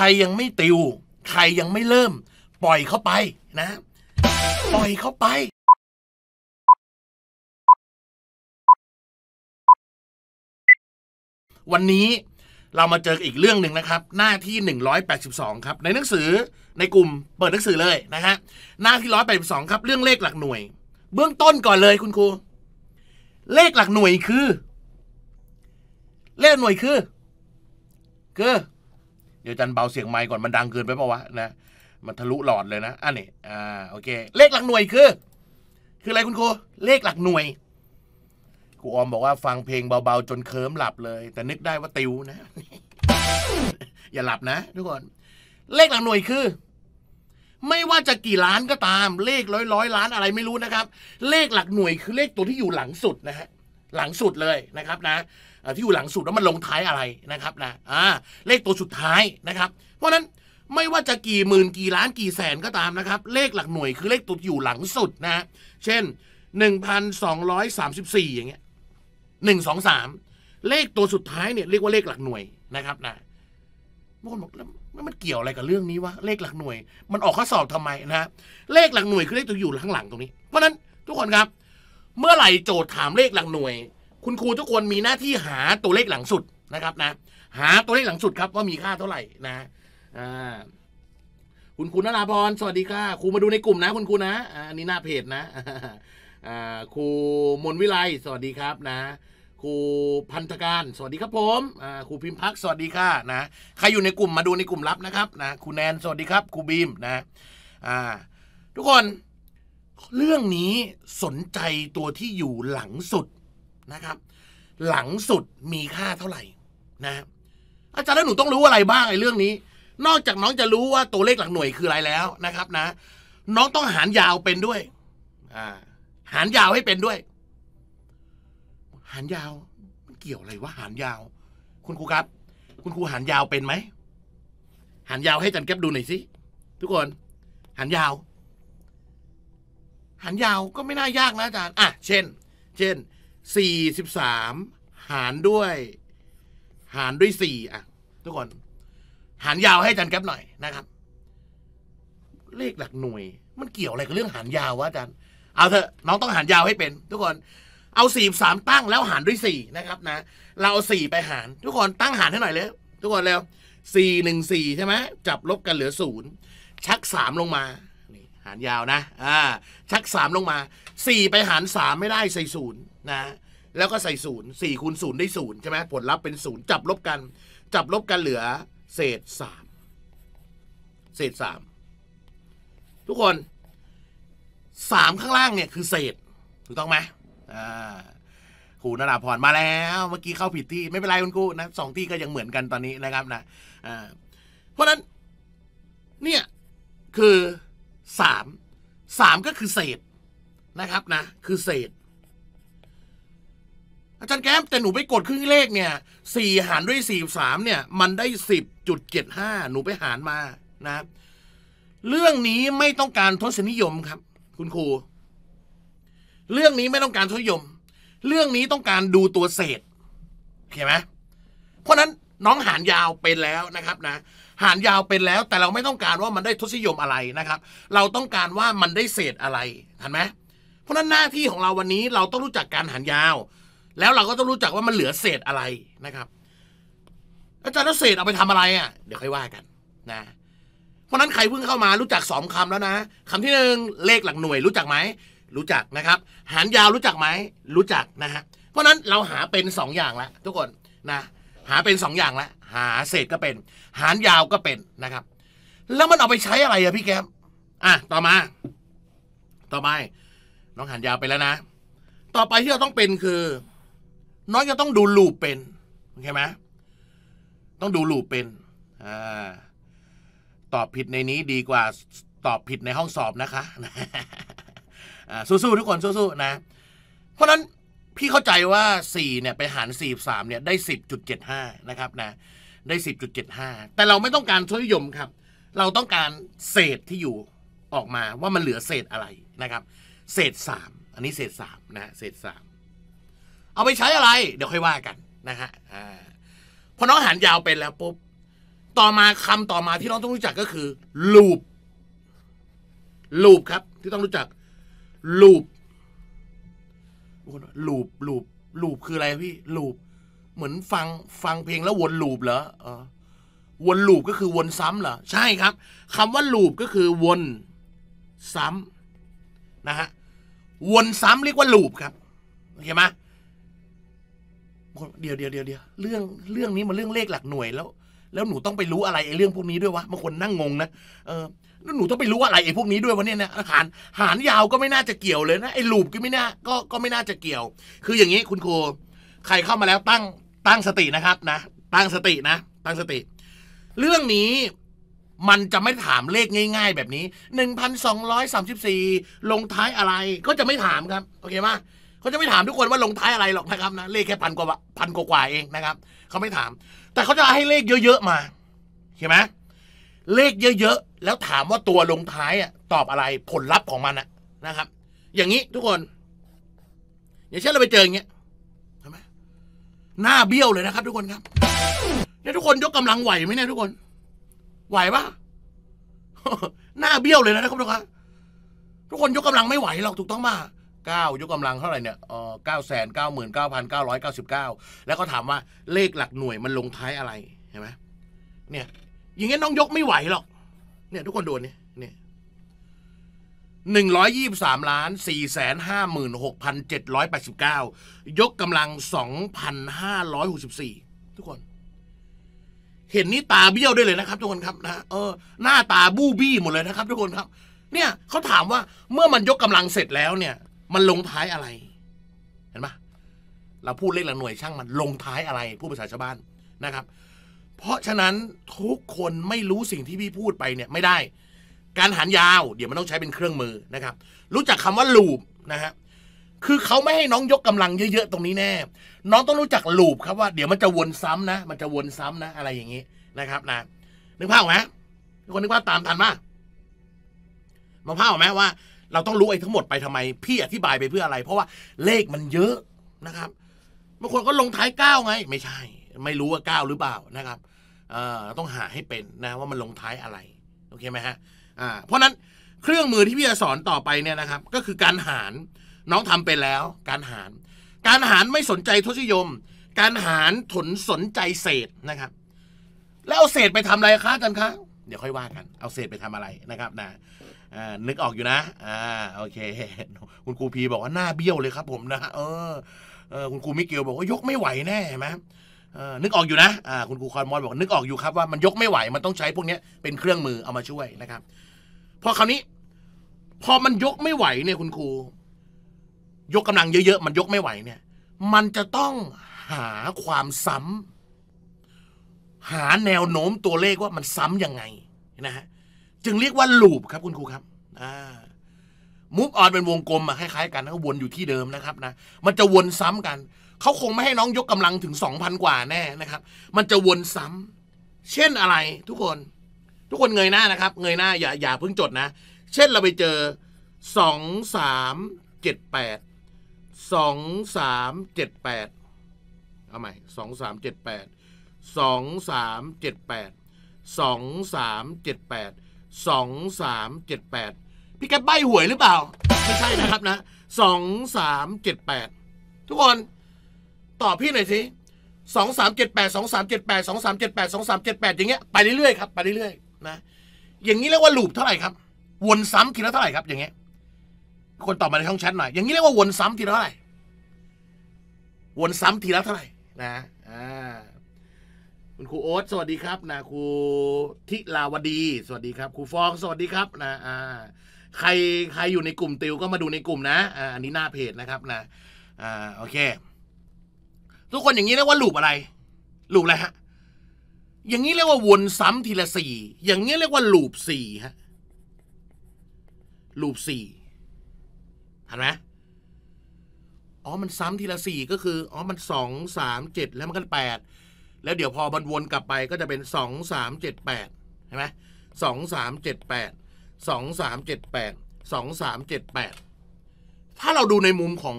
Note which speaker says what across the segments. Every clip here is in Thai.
Speaker 1: ใครยังไม่ติว ใครยังไม่เริ่ม ปล่อยเข้าไปนะ ปล่อยเข้าไป วันนี้เรามาเจออีกเรื่องหนึ่งนะครับ หน้าที่ 182ครับ ในหนังสือในกลุ่มเปิดหนังสือเลยนะฮะหน้าที่182 ครับเรื่องเลขหลักหน่วย เบื้องต้นก่อนเลยคุณครูเลขหลักหน่วยคือ เลขหน่วยคือ คือดี๋ยวจันเบาเสียงไมค์ก่อนมันดังเกินไปปะวะนะมันทะลุหลอดเลยนะอันนี้อ่าโอเค เลขหลักหน่วยคือ คืออะไรคุณครูเลขหลักหน่วยครูออมบอกว่าฟังเพลงเบาๆจนเคิมหลับเลย แต่นึกได้ว่าติวนะ อย่าหลับนะทุกคนเลขหลักหน่วยคือ ไม่ว่าจะกี่ล้านก็ตาม เลขร้อยร้อยล้านอะไรไม่รู้นะครับ เลขหลักหน่วยคือ เลขตัวที่อยู่หลังสุดนะฮะหลังสุดเลยนะครับ นะที่อยู่หลังสุดแล้วมันลงท้ายอะไรนะครับนะอ่าเลขตัวสุดท้ายนะครับ เพราะนั้นไม่ว่าจะกี่หมื่นกี่ล้านกี่แสนก็ตามนะครับ เลขหลักหน่วยคือเลขตัวอยู่หลังสุดนะเช่น1,234อย่างเงี้ยหนึ่งงสอสามเลขตัวสุดท้ายเนี่ยเรียกว่าเลขหลักหน่วยนะครับนะบางคนบอกแล้วมันเกี่ยวอะไรกับเรื่องนี้วะเลขหลักหน่วย มันออกข้อสอบทำไมนะเลขหลักหน่วยคือเลขตัวอยู่ข้างหลังตรงนี้ เพราะนั้นทุกคนครับ เมื่อไหร่โจทย์ถามเลขหลักหน่วยคุณครูทุกคนมีหน้าที่หาตัวเลขหลังสุดนะครับนะหาตัวเลขหลังสุดครับว่ามีค่าเท่าไหร่นะอ่าคุณครูนราพรสวัสดีค่ะครูมาดูในกลุ่มนะ คุณครูนะอันนี้หน้าเพจนะครูมนวิไลสวัสดีครับนะ ครูพันธการสวัสดีครับผมครูพิมพ์พักสวัสดีค่ะนะใครอยู่ในกลุ่มมาดูในกลุ่มลับนะครับนะครูแนนสวัสดีครับครูบีมนะทุกคนเรื่องนี้สนใจตัวที่อยู่หลังสุดนะครับ หลังสุดมีค่าเท่าไหร่นะอาจารย์แล้วหนูต้องรู้อะไรบ้างไอ้เรื่องนี้ นอกจากน้องจะรู้ว่าตัวเลขหลังหน่วยคืออะไรแล้วนะครับ นะ น้องต้องหารยาวเป็นด้วยอ่าหารยาวให้เป็นด้วย หารยาวมันเกี่ยวอะไรว่าหารยาว คุณครูครับ คุณครูหารยาวเป็นไหมหารยาวให้จันแก๊บดูหน่อยสิทุกคน หารยาว หารยาวก็ไม่น่ายากนะอาจารย์อ่ะเช่น เช่นสสสี่ิบามหารด้วย หารด้วยสี่อ่ะทุกคน หารยาวให้อาจารย์แก๊ปหน่อยนะครับ เลขหลักหน่วย มันเกี่ยวอะไรกับเรื่องหารยาววะอาจารย์เอาเถอะน้องต้องหารยาวให้เป็น ทุกคน เอาสสี่ามตั้งแล้วหารด้วยสี่นะครับ นะเราเอาสี่ไปหารทุกคนตั้งหารให้หน่อยเลยทุกคนแล้วสี่่หนึงสี่ใช่ไหมจับลบกันเหลือศูนย์ชักสามลงมาารยาวนะ อ่าชักสามลงมาสี่ไปหารสามไม่ได้ใส่ศูนย์นะแล้วก็ใส่ศูนย์สี่คูณศูนย์ได้ศูนย์ใช่ไหมผลลัพธ์เป็นศูนย์จับลบกัน จับลบกันเหลือเศษสามเศษสามทุกคนสามข้างล่างเนี่ย คือเศษ ถูกต้องไหมอ่าครูนราพรมาแล้ว เมื่อกี้เข้าผิดที่ ไม่เป็นไรคุณครูนะสองที่ก็ยังเหมือนกันตอนนี้นะครับนะอ่าเพราะนั้น เนี่ย คือสามสามก็คือเศษนะครับนะ คือเศษ อาจารย์แก้ม แต่หนูไปกดครึ่งเลขเนี่ยสี่หารด้วยสี่สามเนี่ย มันได้สิบจุดเจ็ดห้าหนูไปหารมานะเรื่องนี้ไม่ต้องการทศนิยมครับคุณครูเรื่องนี้ไม่ต้องการทศนิยม เรื่องนี้ต้องการดูตัวเศษเข้าไหมเพราะนั้นน้องหารยาวเป็นแล้วนะครับนะหารยาวเป็นแล้ว แต่เราไม่ต้องการว่ามันได้ทศนิยมอะไรนะครับ เราต้องการว่ามันได้เศษอะไรเห็นไหมเพราะนั้นหน้าที่ของเราวันนี้เราต้องรู้จักการหารยาว แล้วเราก็ต้องรู้จักว่ามันเหลือเศษอะไรนะครับ อาจารย์แล้วเศษเอาไปทำอะไรอ่ะเดี๋ยวค่อยว่ากันนะเพราะนั้นใครเพิ่งเข้ามารู้จักสองคำแล้วนะคำที่หนึ่งเลขหลักหน่วย รู้จักไหมรู้จักนะครับ หารยาวรู้จักไหมรู้จักนะฮะเพราะนั้นเราหาเป็น 2ออย่างละทุกคนนะหาเป็น 2 อย่างละหาเศษก็เป็นหารยาวก็เป็นนะครับ แล้วมันเอาไปใช้อะไรอะพี่แก้ม อ่ะต่อมา ต่อไปน้องหารยาวไปแล้วนะ ต่อไปที่เราต้องเป็นคือ น้องจะต้องดูลูปเป็นโอเคไหมต้องดูลูปเป็นอ่าตอบผิดในนี้ดีกว่า ตอบผิดในห้องสอบนะคะสู้ๆทุกคนสู้ๆนะเพราะนั้นพี่เข้าใจว่า4เนี่ยไปหาร43เนี่ยได้ 10.75 นะครับ นะได้ 10.75 แต่เราไม่ต้องการทุนนิยมครับ เราต้องการเศษที่อยู่ออกมาว่ามันเหลือเศษอะไรนะครับ เศษ3อันนี้เศษ3นะเศษ3เอาไปใช้อะไร เดี๋ยวค่อยว่ากันนะฮะพอน้องหันยาวเป็นแล้วปุ๊บต่อมาคำต่อมาที่น้องต้องรู้จักก็คือลูปลูปครับที่ต้องรู้จักลูปลูปลูปลูปคืออะไรพี่ลูปเหมือนฟังฟังเพลงแล้ววนลูปเหรอออ วนลูปก็คือวนซ้ำเหรอ ใช่ครับ คำว่าลูปก็คือวนซ้ำนะฮะ วนซ้ำเรียกว่า ลูปครับโอเคไหมเดี๋ยวเดี๋ยวเดี๋ยวเดี๋ยวเรื่องเรื่องนี้มันเรื่องเลขหลักหน่วย แล้ว แล้วหนูต้องไปรู้อะไรไอ้เรื่องพวกนี้ด้วยวะบางคนนั่งงงนะเออแล้วหนูต้องไปรู้อะไร ไอ้พวกนี้ด้วยวะเนี่ยนะหารหารยาวก็ไม่น่าจะเกี่ยวเลย นะไอ้ลูปก็ไม่น่าก็ก็ไม่น่าจะเกี่ยว คืออย่างนี้ คุณครูใครเข้ามาแล้วตั้งตั้งสตินะครับนะตั้งสตินะตั้งสติ เรื่องนี้มันจะไม่ถามเลขง่าย ๆ แบบนี้ 1,234 ลงท้ายอะไรก็จะไม่ถามครับโอเคไหมเขาจะไม่ถามทุกคนว่าลงท้ายอะไรหรอกนะครับนะเลขแค่พันกว่าพันกว่าเองนะครับ เขาไม่ถาม แต่เขาจะให้เลขเยอะๆมาเห็นไหมเลขเยอะๆแล้วถามว่าตัวลงท้ายอ่ะตอบอะไรผลลัพธ์ของมันอ่ะนะครับ อย่างนี้ทุกคนอย่างเช่นเราไปเจออย่างเงี้ยหน้าเบี้ยวเลยนะครับ ทุกคนครับเนี่ยทุกคนยกกำลังไหวไหมเนี่ยทุกคน ไหวปะหน้าเบี้ยวเลยนะครับทุกคนทุกคนยกกำลังไม่ไหวหรอกถูกต้องปะเก้ายกกำลังเท่าไหร่เนี่ยเก้าแสนเก้าหมื่นเก้าพันเก้าร้อยเก้าสิบเก้าแล้วก็ถามว่าเลขหลักหน่วยมันลงท้ายอะไรเห็นไหมเนี่ย อย่างเงี้ยน้องยกไม่ไหวหรอกเนี่ย ทุกคนโดนเนี่ย123ล้าน456,789 ยกกำลัง 2,564 ทุกคน เห็นนี่ตาเบี้ยวได้เลยนะครับ ทุกคนครับนะเออหน้าตาบู้บี้หมดเลยนะครับ ทุกคนครับ เนี่ยเขาถามว่าเมื่อมันยกกำลังเสร็จแล้วเนี่ยมันลงท้ายอะไร เห็นไหมเราพูดเลขละหน่วยช่าง มันลงท้ายอะไร ผู้ภาษาชาวบ้านนะครับ เพราะฉะนั้นทุกคนไม่รู้สิ่งที่พี่พูดไปเนี่ยไม่ได้การหันยาวเดี๋ยวมันต้องใช้เป็นเครื่องมือนะครับ รู้จักคำว่าลูปนะฮะคือเขาไม่ให้น้องยกกำลังเยอะๆตรงนี้แน่ น้องต้องรู้จักลูปครับว่าเดี๋ยวมันจะวนซ้ำนะ มันจะวนซ้ำนะ อะไรอย่างนี้นะครับนะนึกภาพไหมทุกคนนึกภาพตามทันป่ะมาภาพไหมว่า เราต้องรู้ไอ้ทั้งหมดไปทำไม พี่อธิบายไปเพื่ออะไร เพราะว่าเลขมันเยอะนะครับบางคนก็ลงท้ายเก้าไงไม่ใช่ ไม่รู้ว่าเก้าหรือเปล่านะครับต้องหาให้เป็นนะ ว่ามันลงท้ายอะไรโอเคไหมฮะ่าเพราะนั้นเครื่องมือที่พี่จะสอนต่อไปเนี่ยนะครับ ก็คือการหารน้องทำไปแล้ว การหารการหารไม่สนใจทศนิยม การหารถนสนใจเศษนะครับ แล้วเอาเศษไปทำอะไรคะรันคะเดี๋ยวค่อยว่ากัน เอาเศษไปทำอะไรนะครับนะนึกออกอยู่นะอ่าโอเค คุณครูพีบอกว่าหน้าเบี้ยวเลยครับ ผมนะ เออเออคุณครูมิเกลบอกว่ายกไม่ไหวแน่ใช่ไหมนึกออกอยู่นะคุณครูคอนมอนบอกนึกออกอยู่ครับว่ามันยกไม่ไหวมันต้องใช้พวกนี้เป็นเครื่องมือเอามาช่วยนะครับพอคราวนี้ พอมันยกไม่ไหวเนี่ยคุณครูยกกำลังเยอะๆ มันยกไม่ไหวเนี่ยมันจะต้องหาความซ้ำ หาแนวโน้มตัวเลขว่ามันซ้ํำยังไงนะฮะจึงเรียกว่าลูปครับคุณครูครับอ่ามูฟออนเป็นวงกลมอะคล้ายๆ กันแล้ววนอยู่ที่เดิมนะครับนะ มันจะวนซ้ำกัน เขาคงไม่ให้น้องยกกำลังถึงสองพันกว่าแน่นะครับ มันจะวนซ้ำ เช่นอะไรทุกคนทุกคนเงยหน้านะครับเงยหน้าอย่าอย่าเพิ่งจดนะ เช่นเราไปเจอสองสามเจ็ดแปดสองสามเจ็ดแปดเอาใหม่สองสามเจ็ดแปดสองสามเจ็ดแปดสองสามเจ็ดแปดสองสามเจ็ดแปดพี่แกใบหวยหรือเปล่า ไม่ใช่นะครับนะสองสามเจ็ดแปดทุกคนตอบพี่หน่อยสิสองสามเจ็ดแปดสองสามเจ็ดแปดสองสามเจ็ดแปดสองสามเจ็ดแปดอย่างเงี้ยไปเรื่อยๆครับ ไปเรื่อยๆนะอย่างนี้เรียกว่าลูปเท่าไหร่ครับ วนซ้ำทีละเท่าไหร่ครับอย่างเงี้ยคนตอบมาในช่องแชทหน่อยอย่างนี้เรียกว่าวนซ้ำทีละเท่าไหร่วนซ้ำทีละเท่าไหร่นะอ่าคุณครูโอ๊ตสวัสดีครับ นะครูทิลาวดี สวัสดีครับ ครูฟองสวัสดีครับ นะอ่าใครใครอยู่ในกลุ่มติวก็มาดูในกลุ่มนะอ่าอันนี้หน้าเพจนะครับ นะอ่าโอเค ทุกคนอย่างนี้เรียกว่าลูปอะไรลูปอะไรฮะอย่างนี้เรียกว่าวนซ้ำ ทีละสี่อย่างนี้เรียกว่าลูปสี่ฮะลูปสี่เห็นไหมอ๋อ มันซ้ำทีละสี่ก็คือ อ๋อ มันสองสามเจ็ดแล้วมันก็แปดแล้วเดี๋ยวพอมันวนกลับไปก็จะเป็นสองสามเจ็ดแปดเห็นไหมสองสามเจ็ดแปดสองสามเจ็ดแปดสองสามเจ็ดแปดถ้าเราดูในมุมของ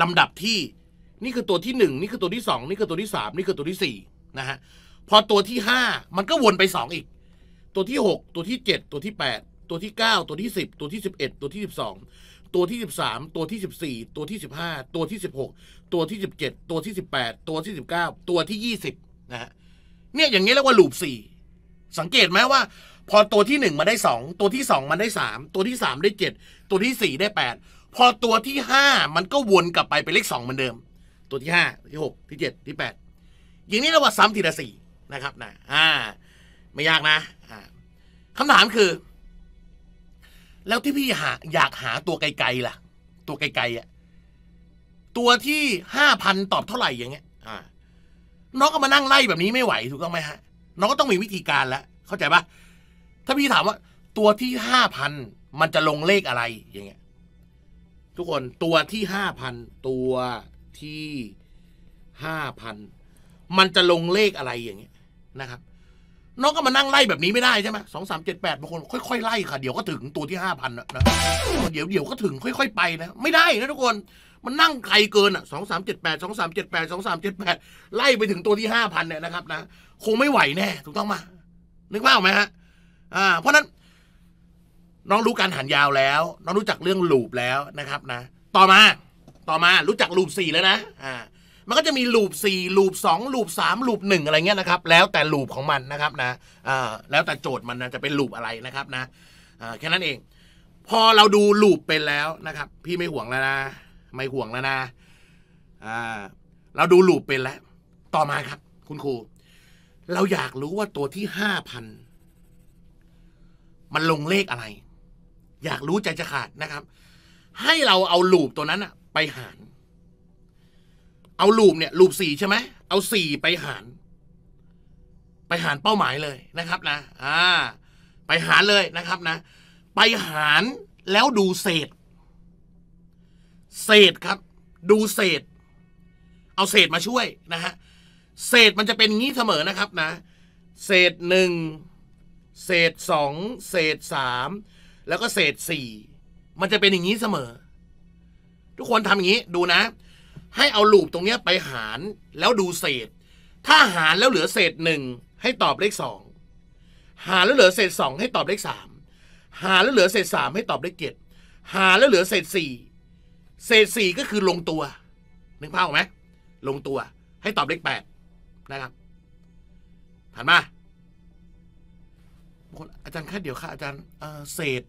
Speaker 1: ลำดับที่ นี่คือตัวที่หนึ่งนี่คือตัวที่สองนี่คือตัวที่สามนี่คือตัวที่สี่นะฮะพอตัวที่ห้ามันก็วนไปสองอีก ตัวที่หกตัวที่เจ็ดตัวที่แปดตัวที่เก้าตัวที่สิบตัวที่สิบเอ็ดตัวที่สิบสองตัวที่สิบสาม ตัวที่สิบสี่ตัวที่สิบห้าตัวที่สิบหกตัวที่สิบเจ็ดตัวที่สิบแปดตัวที่สิบเก้าตัวที่ยี่สิบนะฮะเนี่ยอย่างนี้เรียกว่าลูปสี่สังเกตไหมว่า พอตัวที่หนึ่งมาได้สองตัวที่สองมันได้สามตัวที่สามได้เจ็ดตัวที่สี่ได้แปดพอตัวที่ห้ามันก็วนกลับไปเป็นเลขสองเหมือนเดิม ตัวที่ห้าที่หกที่เจ็ดที่แปดอย่างนี้เรียกว่าซ้ำทีละสี่นะครับนะอ่าไม่ยากนะอ่าคำถามคือ แล้วที่พี่หาอยากหาตัวไกลๆล่ะ ตัวไกลๆอ่ะตัวที่ห้าพันตอบเท่าไหร่อย่างเงี้ยอ่าน้องก็มานั่งไล่แบบนี้ไม่ไหวถูกต้องไหมฮะน้องก็ต้องมีวิธีการแล้วเข้าใจปะถ้าพี่ถามว่า ตัวที่ห้าพันมันจะลงเลขอะไรอย่างเงี้ยทุกคนตัวที่ห้าพันตัวที่ห้าพันมันจะลงเลขอะไร อย่างเงี้ยนะครับน้องก็มานั่งไล่แบบนี้ไม่ได้ใช่ไหมสองสามเจ็ดแปดบางคนค่อยๆไล่ค่ะ เดี๋ยวก็ถึงตัวที่ห้าพันนะเดี๋ยวเดี๋ยวก็ถึงค่อยๆไปนะ ไม่ได้นะทุกคน มันนั่งไกลเกินอ่ะสองสามเจ็ดแปดสองสามเจ็ดแปดสองสามเจ็ดแปดไล่ไปถึงตัวที่ห้าพันเนี่ยนะครับนะ คงไม่ไหวแน่ถูกต้องมา นึกภาพไหมฮะ อ่า เพราะนั้น น้องรู้การหันยาวแล้ว น้องรู้จักเรื่องลูบแล้วนะครับนะ ต่อมา ต่อมา รู้จักลูบสี่แล้วนะ อ่ามันก็จะมีลูปสี่ลูปสองลูปสามลูปหนึ่งอะไรเงี้ยนะครับ แล้วแต่ลูปของมันนะครับ นะแล้วแต่โจทย์มันนะจะเป็นลูปอะไรนะครับนะแค่นั้นเอง พอเราดูลูปเป็นแล้วนะครับ พี่ไม่ห่วง แล้วนะไม่ห่วงแล้วนะเราดูลูปเป็นแล้วต่อมาครับ คุณครู เราอยากรู้ว่าตัวที่ห้าพันมันลงเลขอะไร อยากรู้ใจจะขาดนะครับ ให้เราเอาลูปตัวนั้นอะไปหารเอาลูปเนี่ยลูปสี่ใช่ไหมเอาสี่ไปหาร ไปหารเป้าหมายเลยนะครับนะอ่าไปหารเลยนะครับนะ ไปหารแล้วดูเศษ เศษครับดูเศษ เอาเศษมาช่วยนะฮะ เศษมันจะเป็นงี้เสมอนะครับนะ เศษหนึ่งเศษสองเศษสามแล้วก็เศษสี่มันจะเป็นอย่างนี้เสมอ ทุกคนทำอย่างนี้ดูนะให้เอาลูปตรงเนี้ยไปหาร แล้วดูเศษ ถ้าหารแล้วเหลือเศษหนึ่งให้ตอบเลขสองหารแล้วเหลือเศษสองให้ตอบเลขสามหารแล้วเหลือเศษสามให้ตอบเลขเจ็ดหารแล้วเหลือเศษสี่เศษสี่ก็คือลงตัว นึกภาพออกไหม ลงตัว ให้ตอบเลขแปดนะครับผ่านมาอาจารย์แค่เดี๋ยวค่ะ อาจารย์เศษ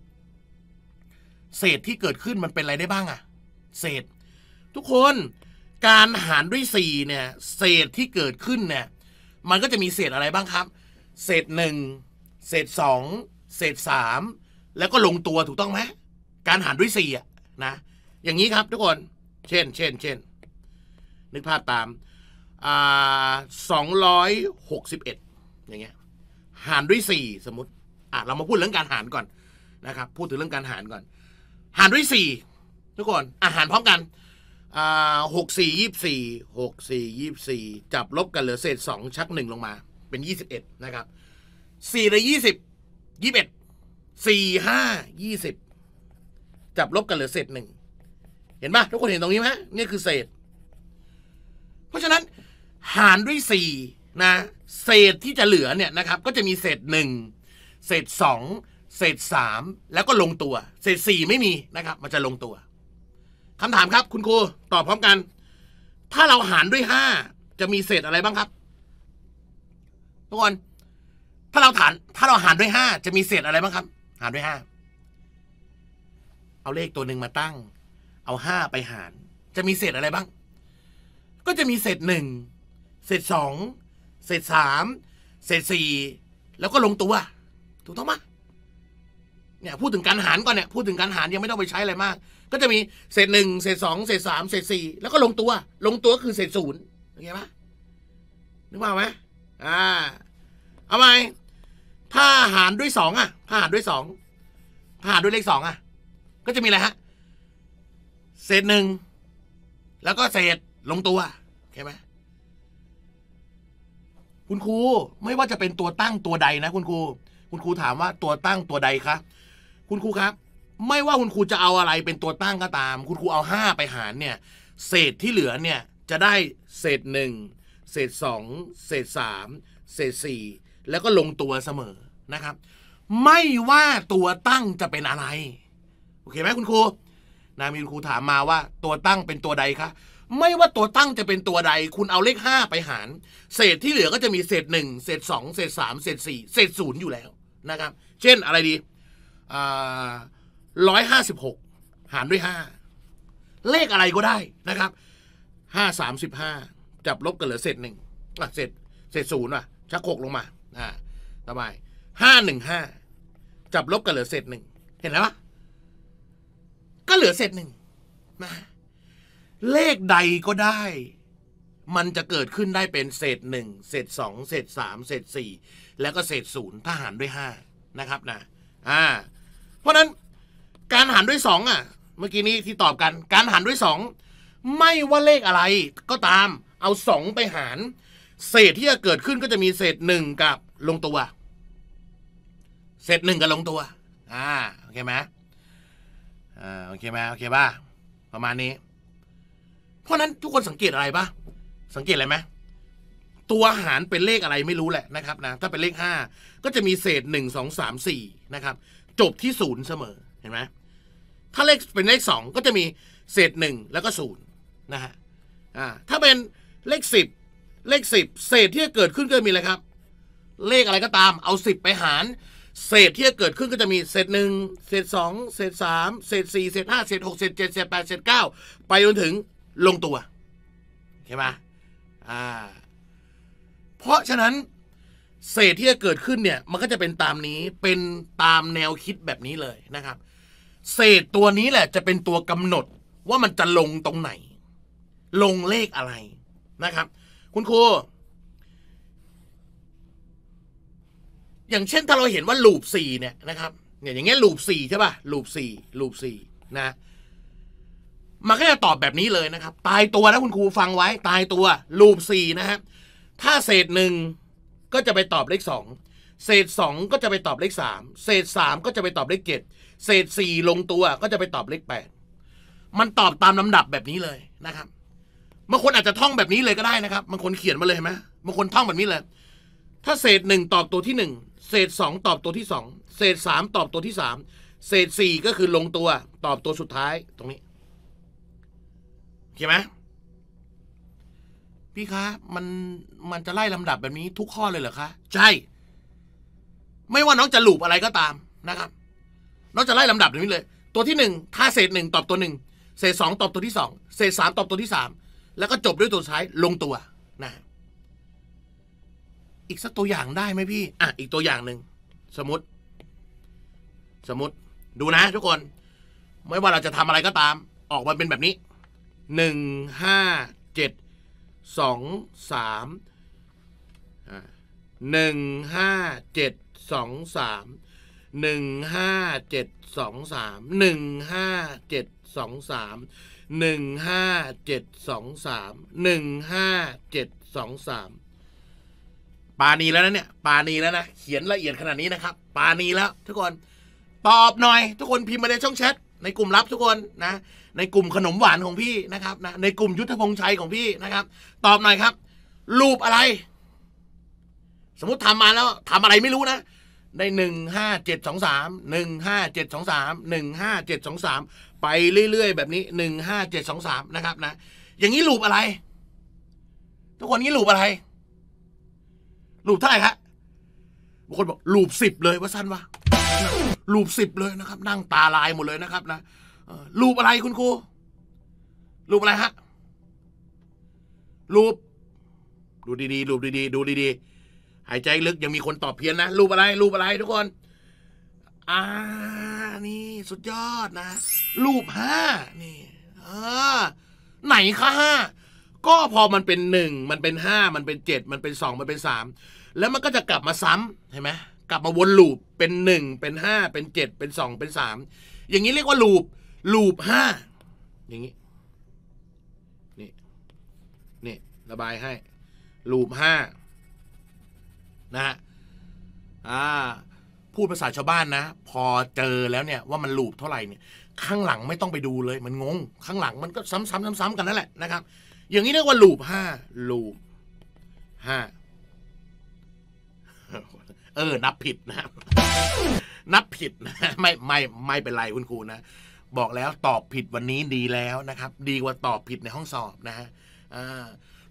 Speaker 1: เศษที่เกิดขึ้นมันเป็นอะไรได้บ้างอะเศษ ทุกคนการหารด้วย4เนี่ยเศษที่เกิดขึ้นเนี่ย มันก็จะมีเศษอะไรบ้างครับ เศษ 1 เศษ 2 เศษ 3 แล้วก็ลงตัวถูกต้องไหมการหารด้วย 4อ่ะนะอย่างนี้ครับทุกคน เช่นเช่นเช่นนึกภาพตาม อ่าสองร้อยหกสิบเอ็ดอย่างเงี้ยหารด้วยสี่สมมติ อ่ะเรามาพูดเรื่องการหารก่อนนะครับ พูดถึงเรื่องการหารก่อน หารด้วยสี่ทุกคนอาหารพร้อมกันอ่าหกสี่ยี่สี่หกสี่ยี่สี่จับลบกันเหลือเศษสองชักหนึ่งลงมา เป็นยี่สิบเอ็ดนะครับสี่เลยยี่สิบยี่สิบเอ็ดสี่ห้ายี่สิบจับลบกันเหลือเศษหนึ่งเห็นปะทุกคนเห็นตรงนี้ไหมนี่คือเศษ เพราะฉะนั้นหารด้วยสี่นะ เศษที่จะเหลือเนี่ยนะครับ ก็จะมีเศษหนึ่งเศษสองเศษสามแล้วก็ลงตัว เศษสี่ไม่มีนะครับ มันจะลงตัวคำถามครับคุณครูตอบพร้อมกัน ถ้าเราหารด้วยห้าจะมีเศษอะไรบ้างครับทุกคนถ้าเราฐานถ้าเราหารด้วยห้าจะมีเศษอะไรบ้างครับ หารด้วยห้าเอาเลขตัวหนึ่งมาตั้ง เอาห้าไปหาร จะมีเศษอะไรบ้าง ก็จะมีเศษหนึ่งเศษสองเศษสามเศษสี่แล้วก็ลงตัว ถูกต้องไหมเนี่ยพูดถึงการหารก่อนเนี่ย พูดถึงการหารยังไม่ต้องไปใช้อะไรมาก ก็จะมีเศษหนึ่ง เศษสองเศษสามเศษสี่แล้วก็ลงตัว ลงตัวคือเศษศูนย์โอเคปะนึกภาพไหมอ่าเอาไหมถ้าหารด้วยสองอ่ะถ้าหารด้วยสองถ้าหารด้วยเลขสองอ่ะ ก็จะมีอะไรฮะเศษหนึ่งแล้วก็เศษ ลงตัวโอเคไหมคุณครูไม่ว่าจะเป็นตัวตั้งตัวใดนะ คุณครูคุณครูถามว่าตัวตั้งตัวใดคะคุณครูครับ ไม่ว่าคุณครูจะเอาอะไรเป็นตัวตั้งก็ตาม คุณครูเอาห้าไปหารเนี่ยเศษที่เหลือเนี่ยจะได้เศษหนึ่งเศษสองเศษสามเศษสี่แล้วก็ลงตัวเสมอนะครับ ไม่ว่าตัวตั้งจะเป็นอะไร โอเคไหมคุณครูนามีคุณครูถามมาว่าตัวตั้งเป็นตัวใดคะไม่ว่าตัวตั้งจะเป็นตัวใด คุณเอาเลขห้าไปหาร เศษที่เหลือก็จะมีเศษหนึ่งเศษสองเศษสามเศษสี่เศษศูนย์อยู่แล้วนะครับเช่นอะไรดีร้อยห้าสิบหกหารด้วยห้าเลขอะไรก็ได้นะครับห้าสามสิบห้าจับลบกันเหลือเศษหนึ่งอ่ะ เศษเศษศูนย์ว่ะชักโคกลงมาอ่าสบายห้าหนึ่งห้าจับลบกันเหลือเศษหนึ่งเห็นไหมวะก็เหลือเศษหนึ่งนะเลขใดก็ได้ มันจะเกิดขึ้นได้เป็นเศษหนึ่งเศษสองเศษสามเศษสี่แล้วก็เศษศูนย์ถ้าหารด้วยห้านะครับ นะอ่าเพราะนั้นการหารด้วยสองอ่ะ เมื่อกี้นี้ที่ตอบกันการหารด้วยสองไม่ว่าเลขอะไรก็ตาม เอาสองไปหาร เศษที่จะเกิดขึ้นก็จะมีเศษหนึ่งกับลงตัว เศษหนึ่งกับลงตัวอ่าโอเคไหมอ่าโอเคไหมโอเคป่ะประมาณนี้ เพราะนั้นทุกคนสังเกตอะไรป่ะสังเกตอะไรไหมตัวหารเป็นเลขอะไรไม่รู้แหละนะครับนะถ้าเป็นเลขห้าก็จะมีเศษหนึ่งงสสอามสี่นะครับจบที่ศูนย์เสมอเห็นไหมถ้าเลขเป็นเลขสองก็จะมีเศษหนึ่งแล้วก็ศูนย์นะฮะอ่าถ้าเป็นเลขสิบเลขสิบเศษที่จะเกิดขึ้นก็มีอะไรครับ เลขอะไรก็ตามเอาสิบไปหารเศษที่จะเกิดขึ้นก็จะมี เศษหนึ่งเศษสองเศษสามเศษสี่เศษห้าเศษหกเศษเจ็ดเศษแปดเศษเก้าไปจนถึงลงตัวใช่ไหมอ่าเพราะฉะนั้นเศษที่จะเกิดขึ้นเนี่ย มันก็จะเป็นตามนี้เป็นตามแนวคิดแบบนี้เลยนะครับ เศษตัวนี้แหละ จะเป็นตัวกำหนดว่ามันจะลงตรงไหน ลงเลขอะไรนะครับ คุณครูอย่างเช่น ถ้าเราเห็นว่าลูปสี่เนี่ยนะครับเนี่ยอย่างเงี้ยลูปสี่ใช่ป่ะลูปสี่ลูปสี่นะ มันก็จะตอบแบบนี้เลยนะครับ ตายตัวนะคุณครูฟังไว้ ตายตัวลูปสี่นะฮะถ้าเศษหนึ่งก็จะไปตอบเลขสองเศษสองก็จะไปตอบเลขสามเศษสามก็จะไปตอบเลขเเศษสี่ลงตัวก็จะไปตอบเลขแปดมันตอบตามลำดับแบบนี้เลยนะครับบางคนอาจจะท่องแบบนี้เลยก็ได้นะครับบางคนเขียนมาเลยเห็นไหมบางคนท่องแบบนี้เลยถ้าเศษหนึ่งตอบตัวที่หนึ่งเศษสองตอบตัวที่สองเศษสามตอบตัวที่สามเศษสี่ก็คือลงตัว ตอบตัวสุดท้ายตรงนี้เข้าไหมพี่คะมันมันจะไล่ลำดับแบบนี้ ทุกข้อเลยเหรอคะใช่ ไม่ว่าน้องจะหลูบอะไรก็ตามนะครับน้องจะไล่ลำดับแบบนี้เลย ตัวที่หนึ่งถ้าเศษหนึ่งตอบตัวหนึ่งเศษสองตอบตัวที่สองเศษสามตอบตัวที่สามแล้วก็จบด้วยตัวท้าย ลงตัวนะ อีกสักตัวอย่างได้ไหมพี่ อ่ะอีกตัวอย่างหนึ่งสมมติ สมมติดูนะ ทุกคน ไม่ว่าเราจะทำอะไรก็ตาม ออกมาเป็นแบบนี้หนึ่งห้าเจ็ดสองสามหนึ่งห้าเจ็ดสองสามหนึ่งห้าเจ็ดสองสามหนึ่งห้าเจ็ดสองสามหนึ่งห้าเจ็ดสองสามหนึ่งห้าเจ็ดสองสามปานีแล้วนะเนี่ย ปานีแล้วนะเขียนละเอียดขนาดนี้นะครับ ปานีแล้วทุกคนตอบหน่อย ทุกคนพิมพ์มาในช่องแชทในกลุ่มลับ ทุกคนนะ ในกลุ่มขนมหวานของพี่นะครับนะในกลุ่มยุทธพงษ์ชัยของพี่นะครับ ตอบหน่อยครับรูปอะไร สมมติทำมาแล้ว ทำอะไรไม่รู้นะได้หนึ่งห้าเจ็ดสองสามหนึ่งห้าเจ็ดสองสามหนึ่งห้าเจ็ดสองสามไปเรื่อยๆแบบนี้หนึ่งห้าเจ็ดสองสามนะครับ นะอย่างนี้รูปอะไร ทุกคนนี้รูปอะไรรูปเท่าไหร่ับบางคนบอกรูปสิบเลยว่าสั้นวะลูปสิบเลยนะครับ นั่งตาลายหมดเลยนะครับ นะลูปอะไรคุณครูรูปอะไรฮะรูป ดูดีๆรูปดีๆดูดีๆหายใจลึกยังมีคนตอบเพี้ยนนะ รูปอะไร รูปอะไร ทุกคนอ่านี่สุดยอดนะ รูปห้านี่อ่าไหนคะห้าก็พอมันเป็นหนึ่งมันเป็นห้ามันเป็นเจ็ดมันเป็นสองมันเป็นสามแล้วมันก็จะกลับมาซ้ำเห็นไหมกลับมาวนลูปเป็นหนึ่งเป็นห้าเป็นเจ็ดเป็นสองเป็นสามอย่างนี้เรียกว่าลูปลูปห้าอย่างนี้นี่นี่ระบายให้ลูปห้านะฮะอ่าพูดภาษาชาวบ้านนะพอเจอแล้วเนี่ยว่ามันลูปเท่าไหร่เนี่ยข้างหลังไม่ต้องไปดูเลยมันงง ข้างหลังมันก็ซ้ำๆซ้ำๆกันนั่นแหละนะครับ อย่างนี้เรียกว่าลูปห้าลูปห้าเออ นับผิดนะ นับผิดนะ ไม่ ไม่ ไม่เป็นไรคุณครูนะ บอกแล้วตอบผิดวันนี้ดีแล้วนะครับ ดีกว่าตอบผิดในห้องสอบนะฮะ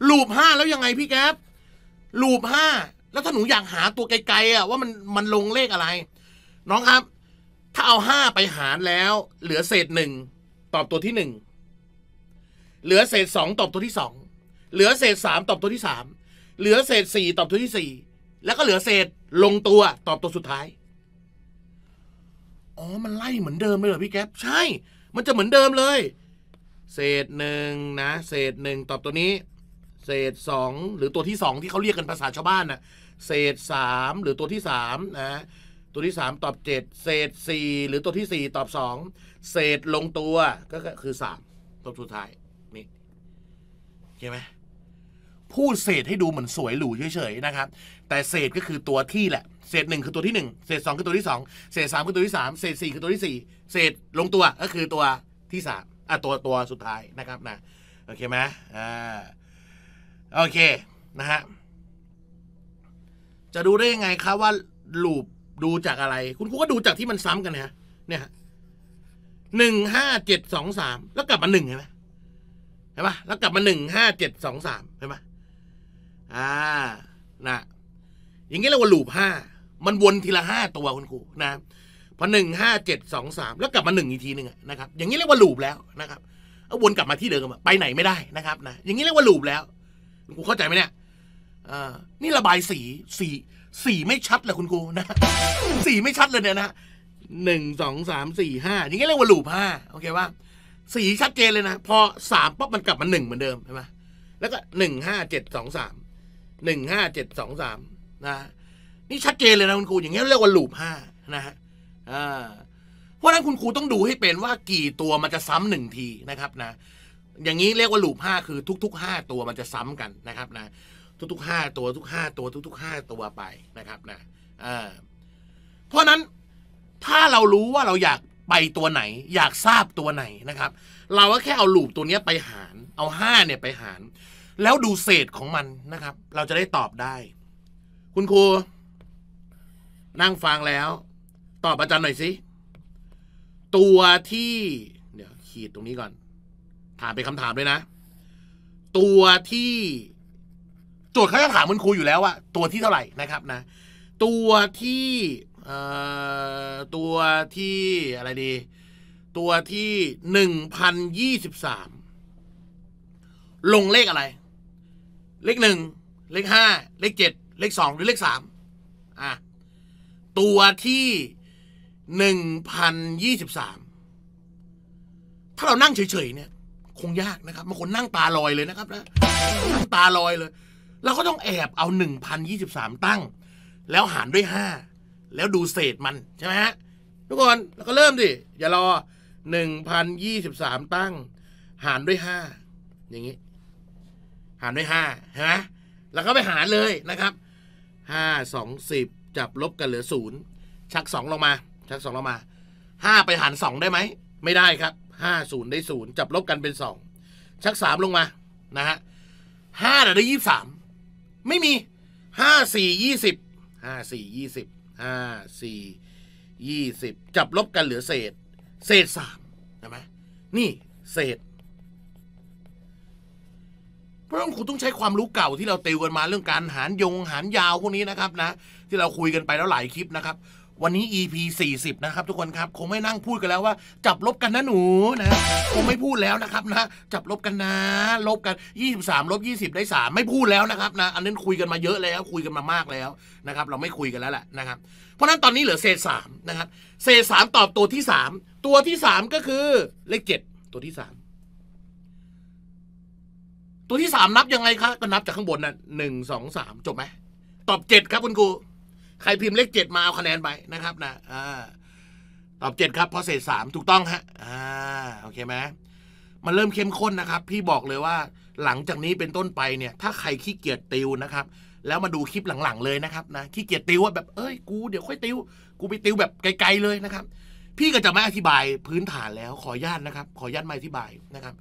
Speaker 1: ลูบห้าแล้วยังไงพี่แก๊ปลูบห้า แล้วถ้าหนูอยากหาตัวไกลๆอ่ะว่ามัน มันลงเลขอะไร น้องครับ ถ้าเอาห้าไปหารแล้ว เหลือเศษหนึ่งตอบตัวที่หนึ่ง เหลือเศษสองตอบตัวที่สอง เหลือเศษสามตอบตัวที่สาม เหลือเศษสี่ตอบตัวที่สี่แล้วก็เหลือเศษลงตัว ตอบตัวสุดท้าย อ๋อ มันไล่เหมือนเดิมเลยเหรอพี่แก๊ปใช่ มันจะเหมือนเดิมเลย เศษหนึ่งนะ เศษหนึ่งตอบตัวนี้ เศษสองหรือตัวที่สองที่เขาเรียกกันภาษาชาวบ้านนะเศษสามหรือตัวที่สามนะตัวที่สามตอบเจ็ดเศษสี่หรือตัวที่สี่ตอบสองเศษลงตัวก็คือสามตอบสุดท้ายนี่เข้าไหมพูดเศษให้ดูเหมือนสวยหรูเฉย ๆ นะครับ แต่เศษก็คือตัวที่แหละ เศษหนึ่งคือตัวที่หนึ่งเศษสองคือตัวที่สองเศษสามคือตัวที่สามเศษสี่คือตัวที่สี่เศษลงตัวก็คือตัวที่สามอ่ะตัวตัวสุดท้ายนะครับ นะโอเคไหมอ่าโอเคนะฮะจะดูได้ยังไงครับว่าลูปดูจากอะไร คุณครูก็ดูจากที่มันซ้ำกันนะเนี่ยหนึ่งห้าเจ็ดสองสามแล้วกลับมาหนึ่งเห็นไหมเห็นปะแล้วกลับมาหนึ่งห้าเจ็ดสองสามเห็นปะอ่า นะอย่างนี้เรียกว่าลูปห้า มันวนทีละห้าตัวคุณครูนะ พอหนึ่งห้าเจ็ดสองสาม แล้วกลับมาหนึ่งอีกทีหนึ่งนะครับ อย่างนี้เรียกว่าลูปแล้วนะครับเอาวนกลับมาที่เดิมไปไหนไม่ได้นะครับนะ อย่างนี้เรียกว่าลูปแล้ว คุณครูเข้าใจไหมเนี่ยอ่านี่ระบายสี สี สีไม่ชัดเลยคุณครูนะ สีไม่ชัดเลยเนี่ยนะหนึ่งสองสามสี่ห้าอย่างนี้เรียกว่าลูปห้า โอเคว่า สีชัดเจนเลยนะ พอสามปุ๊บมันกลับมาหนึ่งเหมือนเดิมใช่ไหมแล้วก็หนึ่งห้าเจ็ดสองสามหนึ่งห้าเจ็ดสองสามนะนี่ชัดเจนเลยนะคุณครูอย่างเงี้ยเรียกว่าลูปห้านะฮะอ่าเพราะนั้นคุณครูต้องดูให้เป็นว่ากี่ตัวมันจะซ้ำหนึ่งทีนะครับนะอย่างนี้เรียกว่าลูปห้าคือทุกๆห้าตัวมันจะซ้ำกันนะครับนะทุกๆห้าตัวทุกห้าตัวทุกๆห้าตัวไปนะครับนะอ่าเพราะนั้นถ้าเรารู้ว่าเราอยากไปตัวไหน อยากทราบตัวไหนนะครับ เราก็แค่เอาลูปตัวเนี้ยไปหาร เอาห้าเนี่ยไปหารแล้วดูเศษของมันนะครับ เราจะได้ตอบได้ คุณครูนั่งฟังแล้ว ตอบอาจารย์หน่อยสิ ตัวที่เดี๋ยวขีดตรงนี้ก่อน ถามเป็นคำถามด้วยนะ ตัวที่ โจทย์เขาจะถามคุณครูอยู่แล้วว่าตัวที่เท่าไหร่นะครับนะ ตัวที่ตัวที่อะไรดี ตัวที่หนึ่งพันยี่สิบสาม ลงเลขอะไรเลขหนึ่งเลขห้า เลขเจ็ด เลขสองหรือเลขสามอ่ะตัวที่หนึ่งพันยี่สิบสาม ถ้าเรานั่งเฉยๆเนี่ย คงยากนะครับบางคนนั่งตาลอยเลยนะครับนะนั่งตาลอยเลย เราก็ต้องแอบเอาหนึ่งพันยี่สิบสามตั้ง แล้วหารด้วยห้าแล้วดูเศษมันใช่ไหมฮะ ทุกคน แล้วก็เริ่มดิอย่ารอหนึ่งพันยี่สิบสามตั้ง หารด้วยห้าอย่างนี้หารด้วยห้าใช่ไหมแล้วก็ไปหารเลยนะครับห้าสองสิบจับลบกันเหลือศูนย์ชักสองลงมา ชักสองลงมาห้าไปหารสองได้ไหม ไม่ได้ครับห้าศูนย์ได้ศูนย์จับลบกันเป็นสองชักสามลงมานะฮะห้าได้ยี่สามไม่มีห้าสี่ยี่สิบห้าสี่ยี่สิบห้าสี่ยี่สิบจับลบกันเหลือเศษ เศษสามใช่ไหมนี่เศษเพราะงั้นคุณต้องใช้ความรู้เก่าที่เราติวกันมาเรื่องการหารยงหารยาวพวกนี้นะครับนะที่เราคุยกันไปแล้วหลายคลิปนะครับวันนี้ EP 40นะครับทุกคนครับคงไม่นั่งพูดกันแล้วว่า จับลบกันนะหนูนะคงไม่พูดแล้วนะครับนะจับลบกันนะ ลบกัน 23ลบ20 ได้3ไม่พูดแล้วนะครับนะอันนั้นคุยกันมาเยอะแล้วคุยกันมามากแล้วนะครับเราไม่คุยกันแล้วแหละนะครับเพราะนั้นตอนนี้เหลือเศษ3นะครับเศษ 3 ตอบตัวที่ 3 ตัวที่3ก็คือเลข7 ตัวที่ 3ตัวที่สามนับยังไงคะก็นับจากข้างบนน่ะหนึ่งสองสามจบไหมตอบเจ็ดครับ คุณครูใครพิมพ์เลขเจ็ดมาเอาคะแนนไปนะครับนะอ่าตอบเจ็ดครับเพราะเศษสามถูกต้องฮะอ่าโอเคไหมมันเริ่มเข้มข้นนะครับพี่บอกเลยว่าหลังจากนี้เป็นต้นไปเนี่ย ถ้าใครขี้เกียจติวนะครับ แล้วมาดูคลิปหลังๆ เลยนะครับนะขี้เกียจติวว่าแบบ เอ้ยกูเดี๋ยวค่อยติว กูไปติวแบบไกล ๆเลยนะครับ พี่ก็จะไม่อธิบายพื้นฐานแล้ว ขอญาตนะครับ ขอญาตไม่อธิบายนะครับ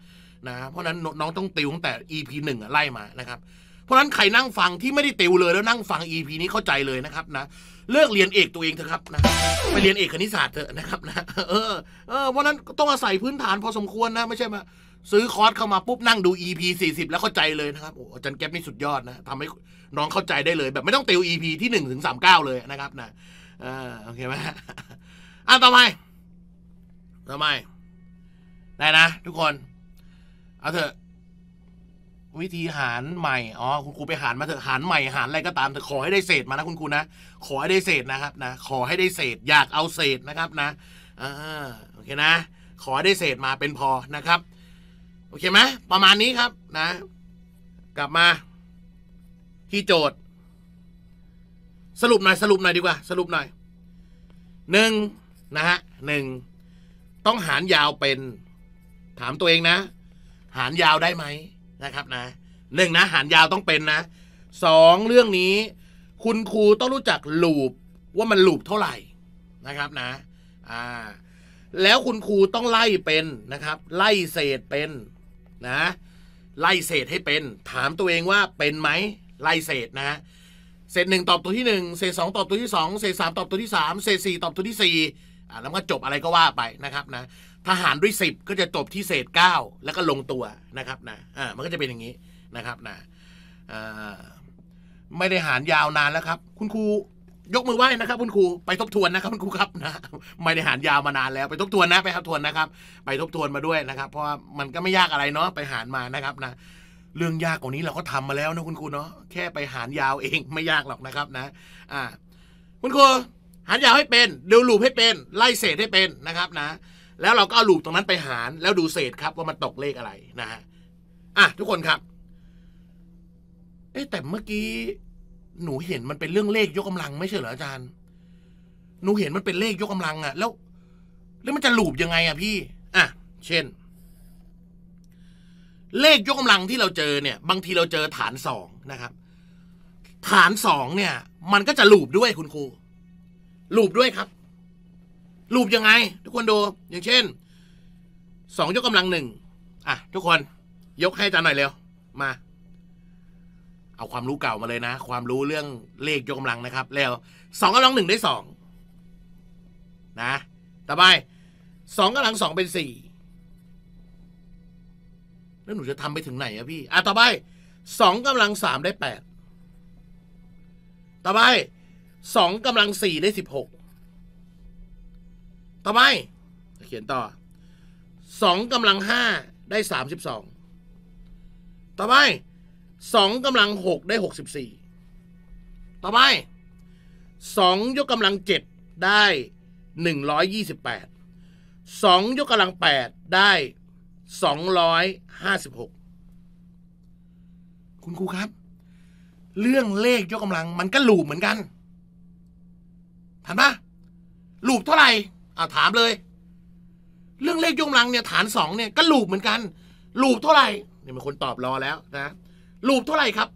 Speaker 1: นะเพราะนั้นน้องต้องติวตั้งแต่ EP หนึ่งไล่มานะครับเพราะนั้น ใครนั่งฟังที่ไม่ได้ติวเลยแล้วนั่งฟัง EP นี้เข้าใจเลยนะครับนะ เลิกเรียนเอกตัวเองเถอะครับนะไปเรียนเอกคณิตศาสตร์เถอะนะครับนะเออเออเพราะนั้นต้องอาศัยพื้นฐานพอสมควรนะ ไม่ใช่มาซื้อคอร์สเข้ามาปุ๊บนั่งดู EP 40 แล้วเข้าใจเลยนะครับโอ้อาจารย์แก๊ปนี่สุดยอดนะทำให้น้องเข้าใจได้เลย แบบไม่ต้องติว EP ที่1ถึง39 เลยนะครับนะอโอเคไหมอ่ะต่อไปต่อไปได้นะ ทุกคนเอาเถอะวิธีหารใหม่อ๋อคุณครูไปหารมาเถอะหารใหม่หารอะไรก็ตามแต่ขอให้ได้เศษมานะคุณครูนะขอให้ได้เศษนะครับนะขอให้ได้เศษ อยากเอาเศษนะครับนะอโอเคนะ ขอให้ได้เศษมาเป็นพอนะครับ โอเคไหมประมาณนี้ครับ นะ กลับมา ที่โจทย์ สรุปหน่อยสรุปหน่อยดีกว่า สรุปหน่อยหนึ่งนะฮะหนึ่งต้องหารยาวเป็นถามตัวเองนะหารยาวได้ไหมนะครับนะหนึ่งนะหารยาวต้องเป็นนะสองเรื่องนี้ คุณครูต้องรู้จักลูปว่ามันลูปเท่าไหร่นะครับนะอ่า แล้วคุณครูต้องไล่เป็นนะครับ ไล่เศษเป็นนะ ไล่เศษให้เป็นถามตัวเองว่าเป็นไหม ไล่เศษนะเศษหนึ่งตอบตัวที่หนึ่งเศษสองตอบตัวที่สองเศษสามตอบตัวที่สามเศษสี่ตอบตัวที่สี่อ่าแล้วก็จบอะไรก็ว่าไปนะครับนะทหารด้วยสิบก็จะจบที่เศษเก้าแล้วก็ลงตัวนะครับนะอ่ามันก็จะเป็นอย่างนี้นะครับนะอ่าไม่ได้หารยาวนานแล้วครับคุณครูยกมือไหว้นะครับ คุณครูไปทบทวนนะครับ คุณครูครับนะ ไม่ได้หารยาวมานานแล้ว ไปทบทวนนะไปทบทวนนะครับ ไปทบทวนมาด้วยนะครับ เพราะว่ามันก็ไม่ยากอะไรเนาะไปหารมานะครับนะเรื่องยากกว่านี้เราก็ทำมาแล้วนะคุณครูเนาะแค่ไปหารยาวเองไม่ยากหรอกนะครับนะ อ่า คุณครูหารยาวให้เป็น เดวลูปให้เป็น ไล่เศษให้เป็นนะครับ นะแล้วเราก็เอาลูปตรงนั้นไปหาร แล้วดูเศษครับว่ามันตกเลขอะไรนะฮะอ่ะทุกคนครับเอ๊แต่เมื่อกี้หนูเห็นมันเป็นเรื่องเลขยกกาลังไม่ใช่เหรออาจารย์ หนูเห็นมันเป็นเลขยกกาลังอะแล้ว แล้วมันจะลูปยังไงอะพี่ อ่ะ เช่น เลขยกกาลังที่เราเจอเนี่ย บางทีเราเจอฐานสองนะครับ ฐานสองเนี่ย มันก็จะลูปด้วยคุณครูลูปด้วยครับรูปยังไง ทุกคนดูอย่างเช่นสองยกกำลังหนึ่งอ่ะทุกคน ยกให้อาจารย์หน่อยเร็ว มา เอาความรู้เก่ามาเลยนะ ความรู้เรื่องเลขยกกำลังนะครับ แล้วสองกำลังหนึ่งได้สองนะต่อไปสองกำลังสองเป็นสี่แล้วหนูจะทำไปถึงไหนอะพี่อ่ะต่อไปสองกำลังสามได้แปดต่อไปสองกำลังสี่ได้สิบหกต่อไปเขียนต่อสองกำลังห้าได้สามสิบสองต่อไปสองกำลังหกได้หกสิบสี่ต่อไปสองยกกำลังเจ็ดได้หนึ่งร้อยยี่สิบแปดสองยกกำลังแปดได้สองร้อยห้าสิบหกคุณครูครับ เรื่องเลขยกกำลังมันก็หลูมเหมือนกันทันปะหลูมเท่าไหร่อาถามเลย เรื่องเลขยงลังเนี่ยฐานสองเนี่ยก็ลูบเหมือนกันลูบเท่าไหร่เนี่ยมีคนตอบรอแล้ว นะลูบเท่าไหร่ครับ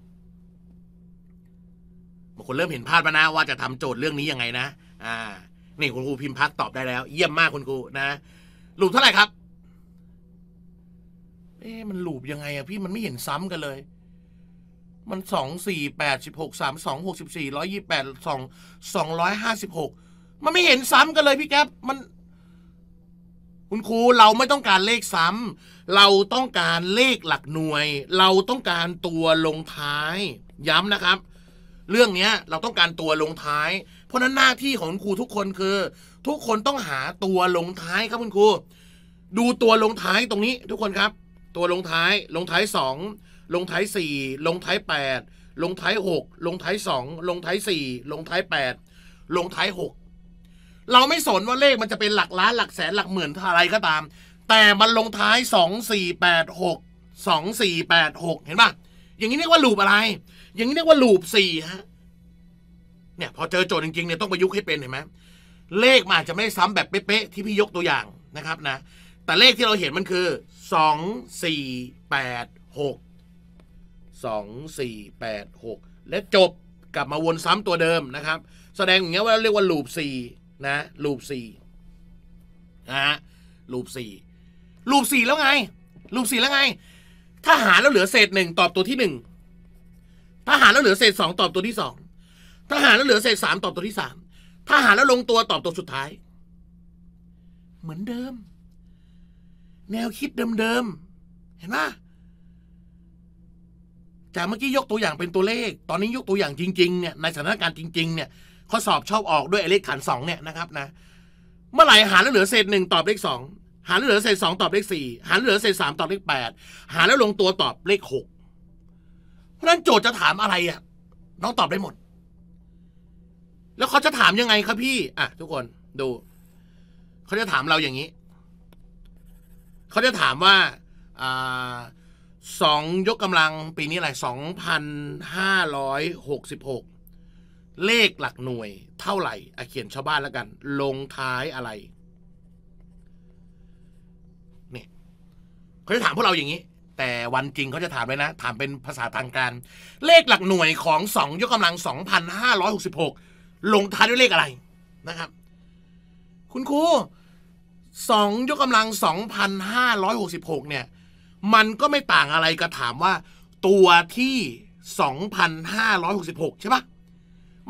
Speaker 1: บางคนเริ่มเห็นภาพมานะ ว่าจะทำโจทย์เรื่องนี้ยังไงนะ อ่านี่คุณครู พิมพ์พักตอบได้แล้ว เยี่ยมมากคุณครูนะลูบเท่าไหร่ครับเอ๊ะมันลูบยังไงอะพี่มันไม่เห็นซ้ำกันเลย มันสองสี่แปดสิบหกสามสองหกสิบสี่ร้อยยี่แปดสองสองร้อยห้าสิบหกมันไม่เห็นซ้ำกันเลยพี่แก๊ปมัน คุณครูเราไม่ต้องการเลขซ้ำ เราต้องการเลขหลักหน่วย เราต้องการตัวลงท้าย ย้ำนะครับ เรื่องเนี้ยเราต้องการตัวลงท้าย เพราะนั้นหน้าที่ของคุณครูทุกคนคือ ทุกคนต้องหาตัวลงท้ายครับคุณครู ดูตัวลงท้ายตรงนี้ ทุกคนครับ ตัวลงท้าย ลงท้ายสอง ลงท้ายสี่ ลงท้ายแปด ลงท้ายหกลงท้ายสองลงท้ายสี่ลงท้ายแปดลงท้ายหกเราไม่สนว่าเลขมันจะเป็นหลักล้าน หลักแสนหลักหมื่นอะไรก็ตาม แต่มันลงท้าย 2 4 8 6 2 4 8 6 เห็นปะอย่างนี้เรียกว่าลูปอะไร อย่างนี้เรียกว่าลูปสี่ฮะ เนี่ยพอเจอโจทย์จริงๆเนี่ยต้องประยุกต์ให้เป็นเห็นไหมเลขมันอาจจะไม่ซ้ำแบบเป๊ะๆที่พี่ยกตัวอย่างนะครับนะ แต่เลขที่เราเห็นมันคือ 2 4 8 6 2 4 8 6 และจบกลับมาวนซ้ำตัวเดิมนะครับ แสดงอย่างเงี้ยว่าเรียกว่าลูปสี่นะลูปสี่นะรลูปสี่ลูปสี่แล้วไงลูปสี่แล้วไง ถ้าหารแล้วเหลือเศษหนึ่งตอบตัวที่หนึ่งถ้าหารแล้วเหลือเศษสองตอบตัวที่สองถ้าหารแล้วเหลือเศษสามตอบตัวที่สามถ้าหารแล้วลงตัวตอบตัวสุดท้าย เหมือนเดิม แนวคิดเดิมๆเห็นไหมจากเมื่อกี้ยกตัวอย่างเป็นตัวเลข ตอนนี้ยกตัวอย่างจริงๆเนี่ยในสถานการณ์จริงๆเนี่ยข้อสอบชอบออกด้วยเลขขันสองเนี่ยนะครับ นะเมื่อไหร่หารแล้วเหลือเศษหนึ่งตอบเลขสองหารแล้วเหลือเศษสองตอบเลขสี่หารแล้วเหลือเศษสามตอบเลขแปดหารแล้วลงตัวตอบเลขหกเพราะนั้นโจทย์จะถามอะไรอ่ะน้องตอบได้หมด แล้วเขาจะถามยังไงครับพี่ อ่ะทุกคนดูเขาจะถามเราอย่างนี้เขาจะถามว่า อ่าสองยกกำลังปีนี้อะไรสองพันห้าร้อยหกสิบหกเลขหลักหน่วยเท่าไหร่อเขียนชาวบ้านแล้วกัน ลงท้ายอะไร เนี่ยเขาจะถามพวกเราอย่างนี้ แต่วันจริงเขาจะถามไว้นะ ถามเป็นภาษาทางการ เลขหลักหน่วยของสองยกกำลังสองพันห้าร้อยหกสิบหกลงท้ายด้วยเลขอะไรนะครับ คุณครูสองยกกำลังสองพันห้าร้อยหกสิบหกเนี่ย มันก็ไม่ต่างอะไรกับถามว่า ตัวที่สองพันห้าร้อยหกสิบหกใช่ปะ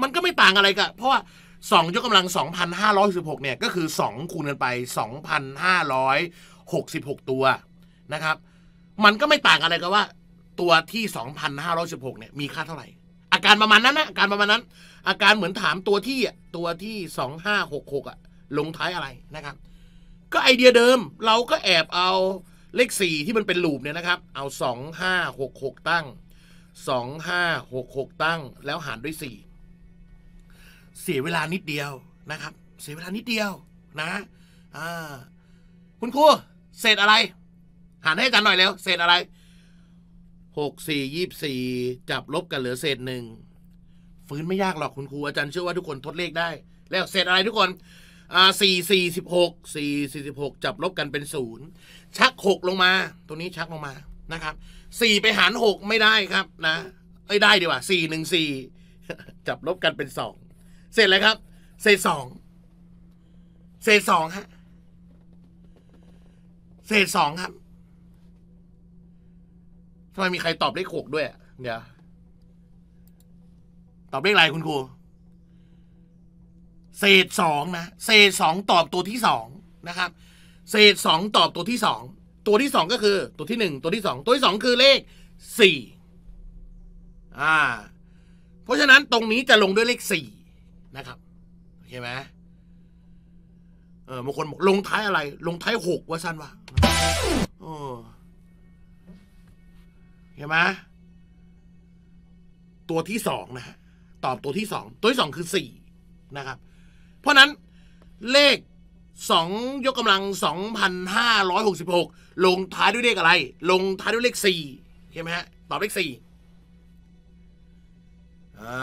Speaker 1: มันก็ไม่ต่างอะไรกันเพราะว่า 2 ยกกำลัง 2 5 6 6เนี่ยก็คือ 2 คูณกันไป 2,566 ตัวนะครับ มันก็ไม่ต่างอะไรกับว่าตัวที่ 2,516เนี่ยมีค่าเท่าไหร่ อาการประมาณนั้นนะอาการประมาณนั้นอาการเหมือนถามตัวที่ตัวที่ 2566อะลงท้ายอะไรนะครับก็ไอเดียเดิมเราก็แอบเอาเลข4 ที่มันเป็นลูปเนี่ยนะครับเอา 2566 ตั้ง 2566 ตั้ง แล้วหารด้วย 4เสียเวลานิดเดียวนะครับเสียเวลานิดเดียวนะอ่าคุณ ครูเศษอะไร หารให้อาจารย์หน่อยเร็วเศษอะไรหกสี่ยี่สี่จับลบกันเหลือเศษหนึ่งฟื้นไม่ยากหรอกคุณครู อาจารย์เชื่อว่าทุกคนทดเลขได้ แล้วเศษอะไรทุกคนอ่าสี่สี่สิบหกสี่สี่สิบหกจับลบกันเป็นศูนย์ชักหกลงมา ตัวนี้ชักลงมานะครับสี่ไปหารหกไม่ได้ครับ นะเอ้ยได้ดีกว่าสี่หนึ่งสี่จับลบกันเป็นสองเสร็จเลยครับเซสองเซสองฮะเซสองครับทำไมมีใครตอบเลขหกด้วยเดี๋ยว ตอบเลขอะไร คุณครูเศษสองนะ เศษสองตอบตัวที่สองนะครับ เศษสองตอบตัวที่สอง ตัวที่สองก็คือตัวที่หนึ่งตัวที่สองตัวที่สองคือเลขสี่ อ่า เพราะฉะนั้นตรงนี้จะลงด้วยเลขสี่นะครับโอเคไหมเออบางคนบอกลงท้ายอะไร ลงท้ายหกว่าสั้นวะาอเห็นไหมตัวที่สองนะฮะ ตอบตัวที่สองตัวที่สองคือสี่นะครับ เพราะนั้น เลขสองยกกำลังสองพันห้าร้อยหกสิบหกลงท้ายด้วยเลขอะไร ลงท้ายด้วยเลขสี่เห็นไหมฮะ ตอบเลขสี่อ่า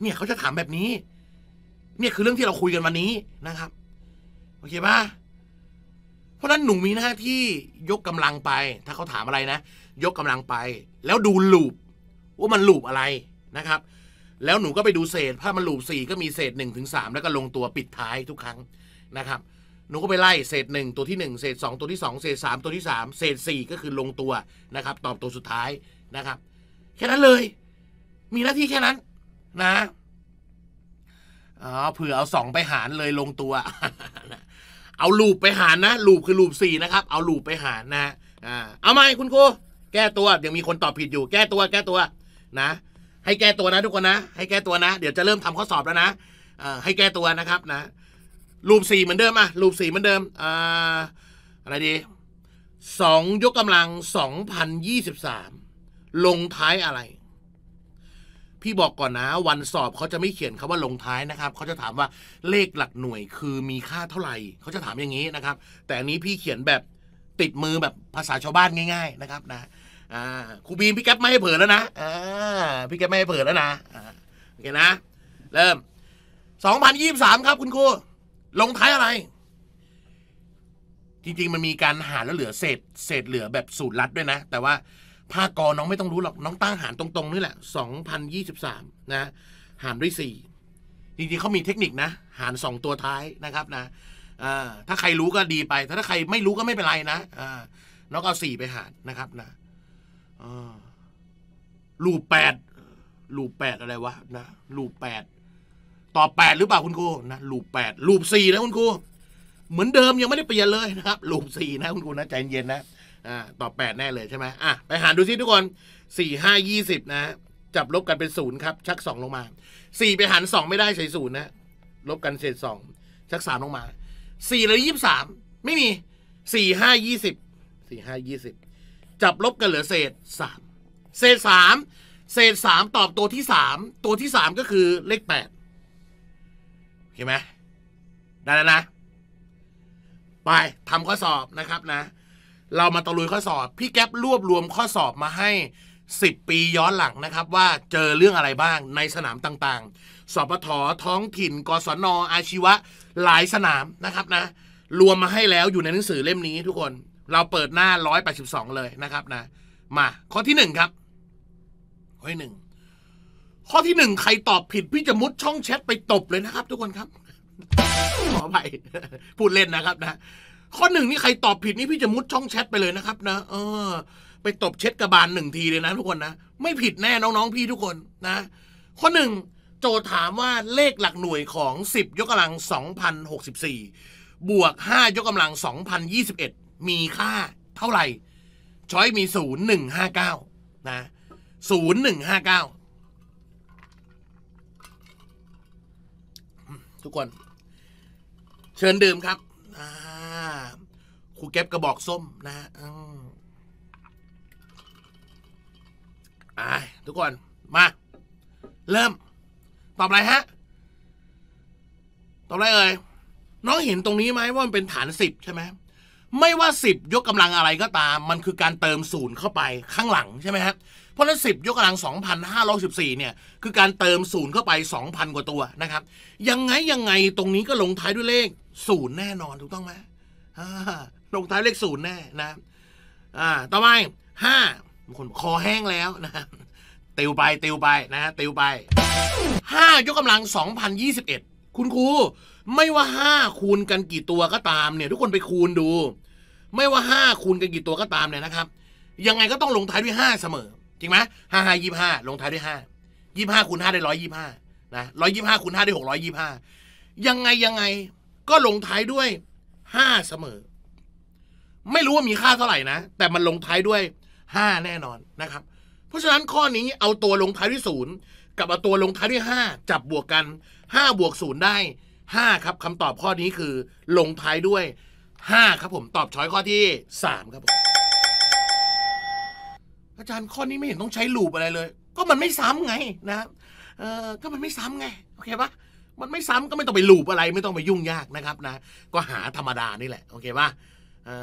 Speaker 1: เนี่ยเขาจะถามแบบนี้ เนี่ยคือเรื่องที่เราคุยกันวันนี้นะครับโอเคปะเพราะนั้นหนูมีหน้าที่ยกกำลังไป ถ้าเขาถามอะไรนะ ยกกำลังไป แล้วดูลูปว่ามันลูปอะไรนะครับ แล้วหนูก็ไปดูเศษถ้ามันลูปสี่ก็มีเศษหนึ่งถึงสามแล้วก็ลงตัวปิดท้ายทุกครั้งนะครับ หนูก็ไปไล่เศษหนึ่งตัวที่หนึ่งเศษสองตัวที่สองเศษสามตัวที่สามเศษสี่ก็คือลงตัวนะครับ ตอบตัวสุดท้ายนะครับ แค่นั้นเลยมีหน้าที่แค่นั้นนะอ๋อเผื่อเอาสองไปหารเลยลงตัว เอาลูปไปหารนะลูปคือลูปสี่นะครับ เอาลูปไปหารนะ เอาไหมคุณครูแก้ตัว เดี๋ยวมีคนตอบผิดอยู่ แก้ตัวแก้ตัว นะให้แก้ตัวนะทุกคนนะ ให้แก้ตัวนะ เดี๋ยวจะเริ่มทำข้อสอบแล้วนะอให้แก้ตัวนะครับ นะลูปสี่เหมือนเดิมอะลูปสี่เหมือนเดิมออะไรดีสองยกกำลังสองพันยี่สิบสามลงท้ายอะไรพี่บอกก่อนนะ วันสอบเขาจะไม่เขียนคำว่าลงท้ายนะครับเขาจะถามว่าเลขหลักหน่วยคือมีค่าเท่าไหร่เขาจะถามอย่างนี้นะครับ แต่อันนี้พี่เขียนแบบติดมือแบบภาษาชาวบ้านง่าย ๆ นะครับนะครูบีมพี่แก๊ปไม่ให้เผลอแล้วนะพี่แก๊ปไม่ให้เผลอแล้วนะโอเคนะ เริ่ม 2023 ครับ คุณครูลงท้ายอะไร จริงๆมันมีการหารแล้วเหลือเศษเศษเหลือแบบสูตรลัดด้วยนะ แต่ว่าภาคกอน้องไม่ต้องรู้หรอกน้องตั้งหารตรงๆ นี่แหละ2023นะหารด้วย4จริงๆเขามีเทคนิคนะหาร2ตัวท้ายนะครับ นะถ้าใครรู้ก็ดีไปถ้าใครไม่รู้ก็ไม่เป็นไรนะน้องเอา4ไปหารนะครับนะลูปแปดลูปแปดอะไรวะนะลูปแปดต่อแปดหรือเปล่าคุณครูนะลูปแปดลูปสี่นะคุณครูเหมือนเดิมยังไม่ได้เปลี่ยนเลยนะครับลูปสี่นะคุณครูนะใจเย็นนะอ่าตอบแปดแน่เลยใช่ไหมอ่ะไปหารดูซิทุกคนสี่ห้ายี่สิบนะ จับลบกันเป็นศูนย์ครับ ชักสองลงมาสี่ไปหารสองไม่ได้ใช้ศูนย์นะ ลบกันเศษสองชักสามลงมาสี่เหลือยี่สามไม่มีสี่ห้ายี่สิบสี่ห้ายี่สิบจับลบกันเหลือเศษสามเศษสามเศษสามตอบตัวที่สามตัวที่สามก็คือเลขแปดเห็นไหมได้แล้วนะ ไปทำข้อสอบนะครับนะเรามาตะลุยข้อสอบ พี่แก๊ปรวบรวมข้อสอบมาให้ 10 ปีย้อนหลังนะครับ ว่าเจอเรื่องอะไรบ้างในสนามต่างๆสปทท้องถิ่น กศนออาชีวะ หลายสนามนะครับนะ รวมมาให้แล้วอยู่ในหนังสือเล่มนี้ ทุกคน เราเปิดหน้า 182 เลยนะครับนะ มา ข้อที่ 1 ครับ ข้อที่หนึ่งข้อที่หนึ่งใครตอบผิดพี่จะมุดช่องแชทไปตบเลยนะครับ ทุกคนครับขออภัยพูดเล่นนะครับนะข้อหนึ่งนี่ใครตอบผิดนี่พี่จะมุดช่องแชทไปเลยนะครับนะเออ ไปตบเช็ดกระบาลหนึ่งทีเลยนะทุกคนนะ ไม่ผิดแน่น้องๆพี่ทุกคนนะ ข้อหนึ่ง โจถามว่าเลขหลักหน่วยของ 10 ยกกำลัง 2,064บวก5ยกกำลัง 2,021 มีค่าเท่าไหร่ ช้อยมี 0159 นะ 0159 ทุกคน เชิญดื่มครับอครูเก็บกระบอกส้ม นะฮะทุกคนมา เริ่ม ตอบอะไรฮะ ตอบอะไรเอ่ยน้องเห็นตรงนี้ไหมว่ามันเป็นฐานสิบใช่ไหมไม่ว่าสิบยกกำลังอะไรก็ตาม มันคือการเติมศูนย์เข้าไปข้างหลังใช่ไหมฮะเพราะนั้นสิบยกกำลังสองพันห้าร้อยสิบสี่เนี่ย คือการเติมศูนย์เข้าไปสองพันกว่าตัวนะครับ ยังไงยังไงตรงนี้ก็ลงท้ายด้วยเลขศูนย์แน่นอนถูกต้องไหม ลงท้ายเลขศูนย์แน่นะอ่า ต่อไปห้าบางคนคอแห้งแล้วนะติวไปติวไปนะติวไปห้ายกกำลังสองพันยี่สิบเอ็ดคุณครูไม่ว่าห้าคูณกันกี่ตัวก็ตาม เนี่ย ทุกคนไปคูณดู ไม่ว่าห้าคูณกันกี่ตัวก็ตามเนี่ยนะครับ ยังไงก็ต้องลงท้ายด้วยห้าเสมอ จริงไหมห้าห้ายี่ห้าลงท้ายด้วยห้า ยี่ห้าคูณห้าได้ร้อยยี่ห้านะร้อยยี่ห้าคูณห้าได้หกร้อยยี่ห้ายังไงยังไงก็ลงท้ายด้วยห้าเสมอ ไม่รู้ว่ามีค่าเท่าไหร่นะ แต่มันลงท้ายด้วยห้าแน่นอนนะครับ เพราะฉะนั้นข้อนี้เอาตัวลงท้ายด้วยศูนย์กับเอาตัวลงท้ายด้วยห้าจับบวกกันห้าบวกศูนย์ได้ห้าครับคำตอบข้อนี้คือ ลงท้ายด้วยห้าครับผมตอบช้อยข้อที่สามครับผมอาจารย์ข้อนี้ไม่เห็น ต้องใช้ลูปอะไรเลย ก็มันไม่ซ้าไง นะ เออก็มันไม่ซ้าไงโอเคปะมันไม่ซ้ำก็ไม่ต้องไปลูบอะไรไม่ต้องไปยุ่งยากนะครับนะก็หาธรรมดานี่แหละโอเคป่ะ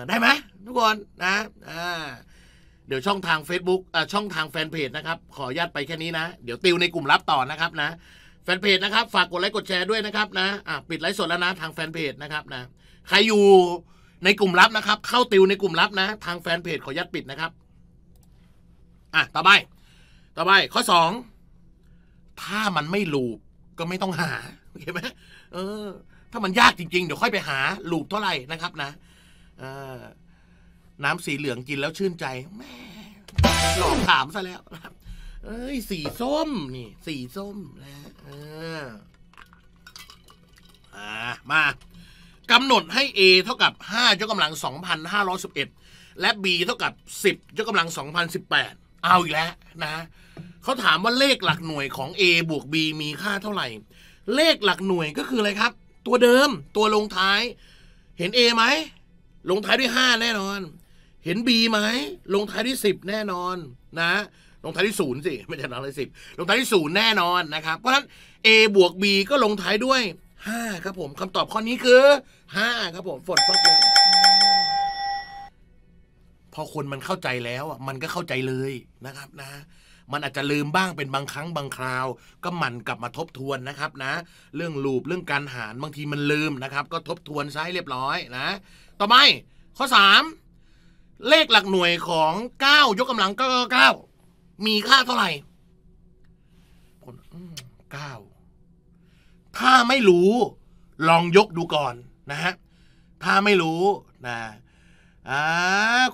Speaker 1: ได้ไหมทุกคนนะเดี๋ยวช่องทาง Facebook ช่องทางแฟนเพจนะครับ ขออนุญาตไปแค่นี้นะ เดี๋ยวติวในกลุ่มลับต่อนะครับนะแฟนเพจนะครับ ฝากกดไลค์กดแชร์ด้วยนะครับนะะปิดไลฟ์สดแล้วนะทางแฟนเพจนะครับนะใครอยู่ในกลุ่มลับนะครับ เข้าติวในกลุ่มลับนะ ทางแฟนเพจขอยัดปิดนะครับอ่ะต่อไป ต่อไป ข้อสองถ้ามันไม่ลูบก็ไม่ต้องหาเห็นไหมเออถ้ามันยากจริงๆ เดี๋ยวค่อยไปหาลูบเท่าไหร่นะครับนะน้ำสีเหลืองกินแล้วชื่นใจแม่หลอกถามซะแล้วเอ้ยสีส้มนี่สีส้มนะเออ่ามากำหนดให้ A เท่ากับ5ยกกำลัง 2,511 และ B เท่ากับ 10ยกกำลัง 2,018เอาอีกแล้วนะเขาถามว่าเลขหลักหน่วยของ A บวก B มีค่าเท่าไหร่เลขหลักหน่วยก็คืออะไรครับ ตัวเดิมตัวลงท้าย เห็น A ไหมลงท้ายด้วย 5 แน่นอน เห็น B ไหมลงท้ายด้วย10 แน่นอน นะ ลงท้ายด้วยศูนย์สิไม่ใช่ลงท้ายสิบลงท้ายด้วยศูนย์แน่นอนนะครับเพราะฉะนั้น A บวก B ก็ลงท้ายด้วย 5 ครับผมคำตอบข้อนี้คือ 5 ครับผมฝนฟ้าเลยพอคนมันเข้าใจแล้วอ่ะมันก็เข้าใจเลยนะครับนะมันอาจจะลืมบ้างเป็นบางครั้งบางคราว ก็หมั่นกลับมาทบทวนนะครับ นะ เรื่องลูปเรื่องการหารบางทีมันลืมนะครับ ก็ทบทวนใช้เรียบร้อยนะ ต่อไปข้อ3 เลขหลักหน่วยของ9ยกกำลัง9 9มีค่าเท่าไหร่คนก้าถ้าไม่รู้ ลองยกดูก่อนนะฮะถ้าไม่รู้นะอ่า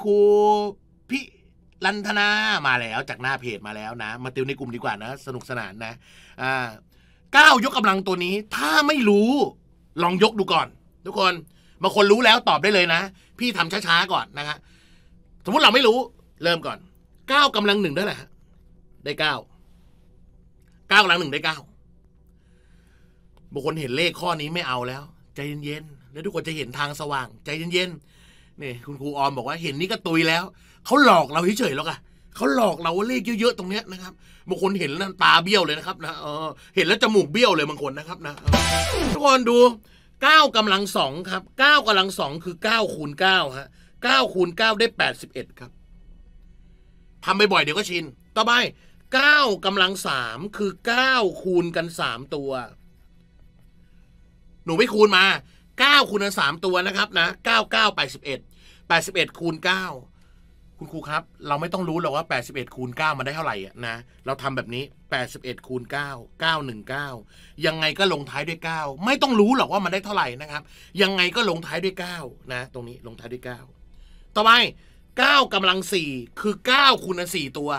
Speaker 1: ครูพ่ลันธนามาแล้วจากหน้าเพจมาแล้วนะมาติวในกลุ่มดีกว่านะสนุกสนานนะอ่าก้าวยกกำลังตัวนี้ ถ้าไม่รู้ ลองยกดูก่อน ทุกคน บางคนรู้แล้วตอบได้เลยนะพี่ทำช้าๆก่อนนะฮะสมมุติเราไม่รู้ เริ่มก่อนก้าวกำลังหนึ่งได้แหละได้เก้าก้าวกำลังหนึ่งได้เก้าบางคนเห็นเลขข้อนี้ไม่เอาแล้ว ใจเย็นๆแล้วทุกคนจะเห็นทางสว่าง ใจเย็นๆนี่คุณครูออมบอกว่าเห็นนี่ก็ตุยแล้วเขาหลอกเราเฉยๆแล้วกันเขาหลอกเราว่าเลขเยอะๆ ตรงเนี้ยนะครับ บางคนเห็นนั้นตาเบี้ยวเลยนะครับนะเออเห็นแล้วจมูกเบี้ยวเลยบางคนนะครับนะทุกคนดู9ก้ากำลังสองครับ9ก้ากำลังสองคือ9คูณ9ฮะ9คูณ9ได้ 81 ครับทำบ่อยๆเดี๋ยวก็ชิน ต่อไป9กำลังสามคือ 9คูณกัน 3 ตัว หนูไม่คูณมา 9คูณกัน3ตัวนะครับ นะ9 9 81 81คูณ9คณครูครับเราไม่ต้องรู้หรอกว่า 81คูณ9มันได้เท่าไหร่นะเราทำแบบนี้ 81คูณ9 919ยังไงก็ลงท้ายด้วย 9 ไม่ต้องรู้หรอกว่ามันได้เท่าไหร่นะครับ ยังไงก็ลงท้ายด้วย 9 นะ ตรงนี้ลงท้ายด้วย 9 ต่อไป9กำลัง4คือ9คูณ4ตัว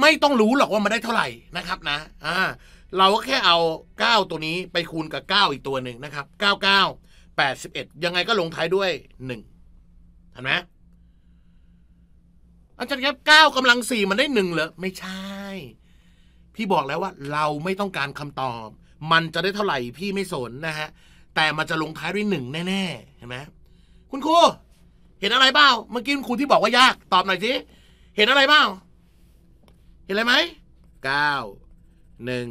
Speaker 1: ไม่ต้องรู้หรอกว่ามันได้เท่าไหร่นะครับนะอ่าเราก็แค่เอา 9 ตัวนี้ไปคูณกับ 9 อีกตัวหนึ่งนะครับ99 81ยังไงก็ลงท้ายด้วย1เห็นไหมอาจารย์ครับเก้ากำลังสี่มันได้หนึ่งเหรอ ไม่ใช่ พี่บอกแล้วว่า เราไม่ต้องการคำตอบ มันจะได้เท่าไหร่พี่ไม่สนนะฮะแต่มันจะลงท้ายด้วยหนึ่งแน่ๆ เห็นไหมคุณครูเห็นอะไรเปล่าเมื่อกี้คุณครูที่บอกว่ายากตอบหน่อยสิเห็นอะไรเปล่าเห็นอะไรไหมเก้าหนึ่ง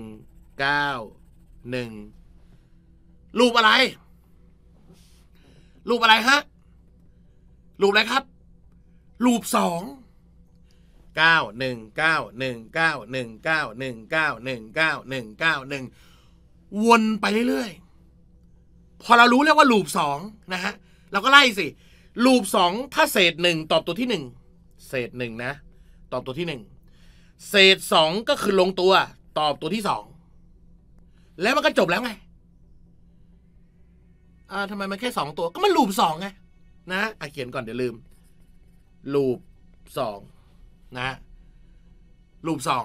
Speaker 1: เก้าหนึ่งรูปอะไรรูปอะไรฮะรูปอะไรครับ รูปสองเก้าหนึ่งเก้าหนึ่งเก้าหนึ่งเก้าหนึ่งเก้าหนึ่งเก้าหนึ่งเก้าหนึ่งวนไปเรื่อยๆพอเรารู้แล้วว่าลูปสองนะฮะเราก็ไล่สิลูปสองถ้าเศษหนึ่งตอบตัวที่หนึ่งเศษหนึ่งนะ ตอบตัวที่หนึ่งเศษสองก็คือลงตัว ตอบตัวที่สองแล้วมันก็จบแล้วไงอ่าทำไมมันแค่สองตัว ก็มันลูปสองไงนะอ่ะเขียนก่อนเดี๋ยวลืมลูปสองนะฮะรูปสอง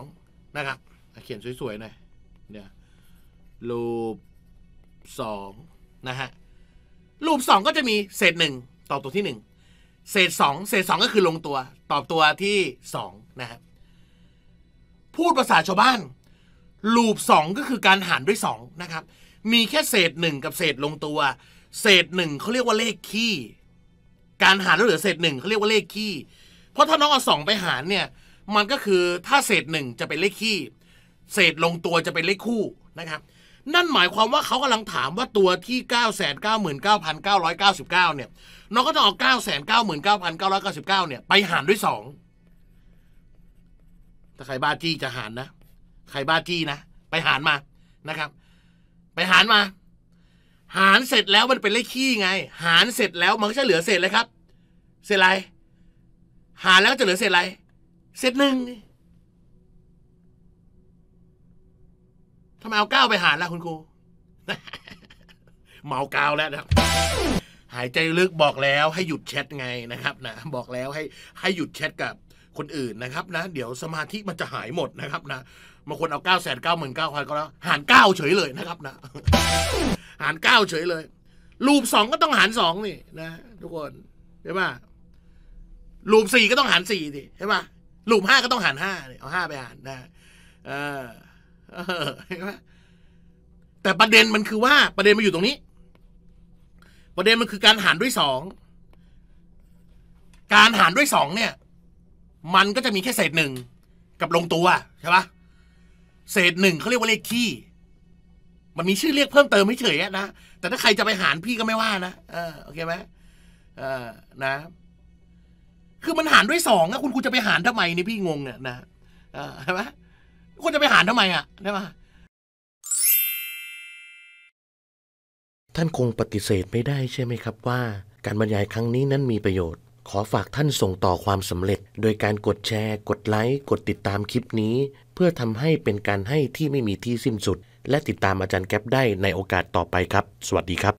Speaker 1: นะครับเขียนสวยๆหน่อย เนี่ย รูปสองนะฮะ รูปสองก็จะมีเศษหนึ่งตอบตัวที่หนึ่งเศษสองเศษสองก็คือลงตัวตอบตัวที่สองนะครับ พูดภาษาชาวบ้าน รูปสองก็คือการหารด้วยสองนะครับ มีแค่เศษหนึ่งกับเศษลงตัว เศษหนึ่งเขาเรียกว่าเลขขี้การหารแล้วเหลือเศษหนึ่งเขาเรียกว่าเลขขี้เพราะถ้าน้องเอาสองไปหารเนี่ย มันก็คือถ้าเศษหนึ่งจะเป็นเลขขี้เศษลงตัวจะเป็นเลขคู่นะครับ นั่นหมายความว่าเขากำลังถามว่าตัวที่9 9 9 9 9 9เนี่ยน้องก็ต้องเอา9 9 9 9 9 9เนี่ย ไปหารด้วย2ถ้าใครบ้าจี้จะหารนะ ใครบ้าจี้นะ ไปหารมานะครับ ไปหารมา หารเสร็จแล้วมันเป็นเลขขี้ไง หารเสร็จแล้วมันก็จะเหลือเศษเลยครับเศษอะไรหารแล้วก็จะเหลือเศษอะไรเศษหนึ่งทำไมเอาเก้าไปหารล่ะคุณครูเมาเก้าแล้วนะหายใจลึกบอกแล้วให้หยุดแชทไงนะครับนะบอกแล้วให้ให้หยุดแชทกับคนอื่นนะครับนะ เดี๋ยวสมาธิมันจะหายหมดนะครับนะบางคนเอาเก้าแสนเก้าหมื่นเก้าพันก็แล้วหารเก้าเฉยเลยนะครับนะหารเก้าเฉยเลย รูปสองก็ต้องหารสองนี่นะทุกคนใช่ปะลูปสี่ก็ต้องหารสี่สิใช่ไหมลูปห้าก็ต้องหารห้าเอาห้าไปหารนะเออเห็นไหมแต่ประเด็นมันคือว่า ประเด็นมันอยู่ตรงนี้ ประเด็นมันคือการหารด้วยสองการหารด้วยสองเนี่ย มันก็จะมีแค่เศษหนึ่งกับลงตัวใช่ปะเศษหนึ่งเขาเรียกว่าเลขขี้มันมีชื่อเรียกเพิ่มเติมไม่เฉยนะแต่ถ้าใครจะไปหารพี่ก็ไม่ว่านะ เออ โอเคไหมเออ นะคือมันหารด้วยสองนะคุณคุณจะไปหารทำไมนี่พี่งงเนี่ยนะใช่ไหมคุณจะไปหารทำไมอ่ะใช่ไหมท่านคงปฏิเสธไม่ได้ใช่ไหมครับว่า การบรรยายครั้งนี้นั้นมีประโยชน์ ขอฝากท่านส่งต่อความสำเร็จ โดยการกดแชร์ กดไลค์กดติดตามคลิปนี้ เพื่อทำให้เป็นการให้ที่ไม่มีที่สิ้นสุด และติดตามอาจารย์แก๊ปได้ในโอกาสต่อไปครับ สวัสดีครับ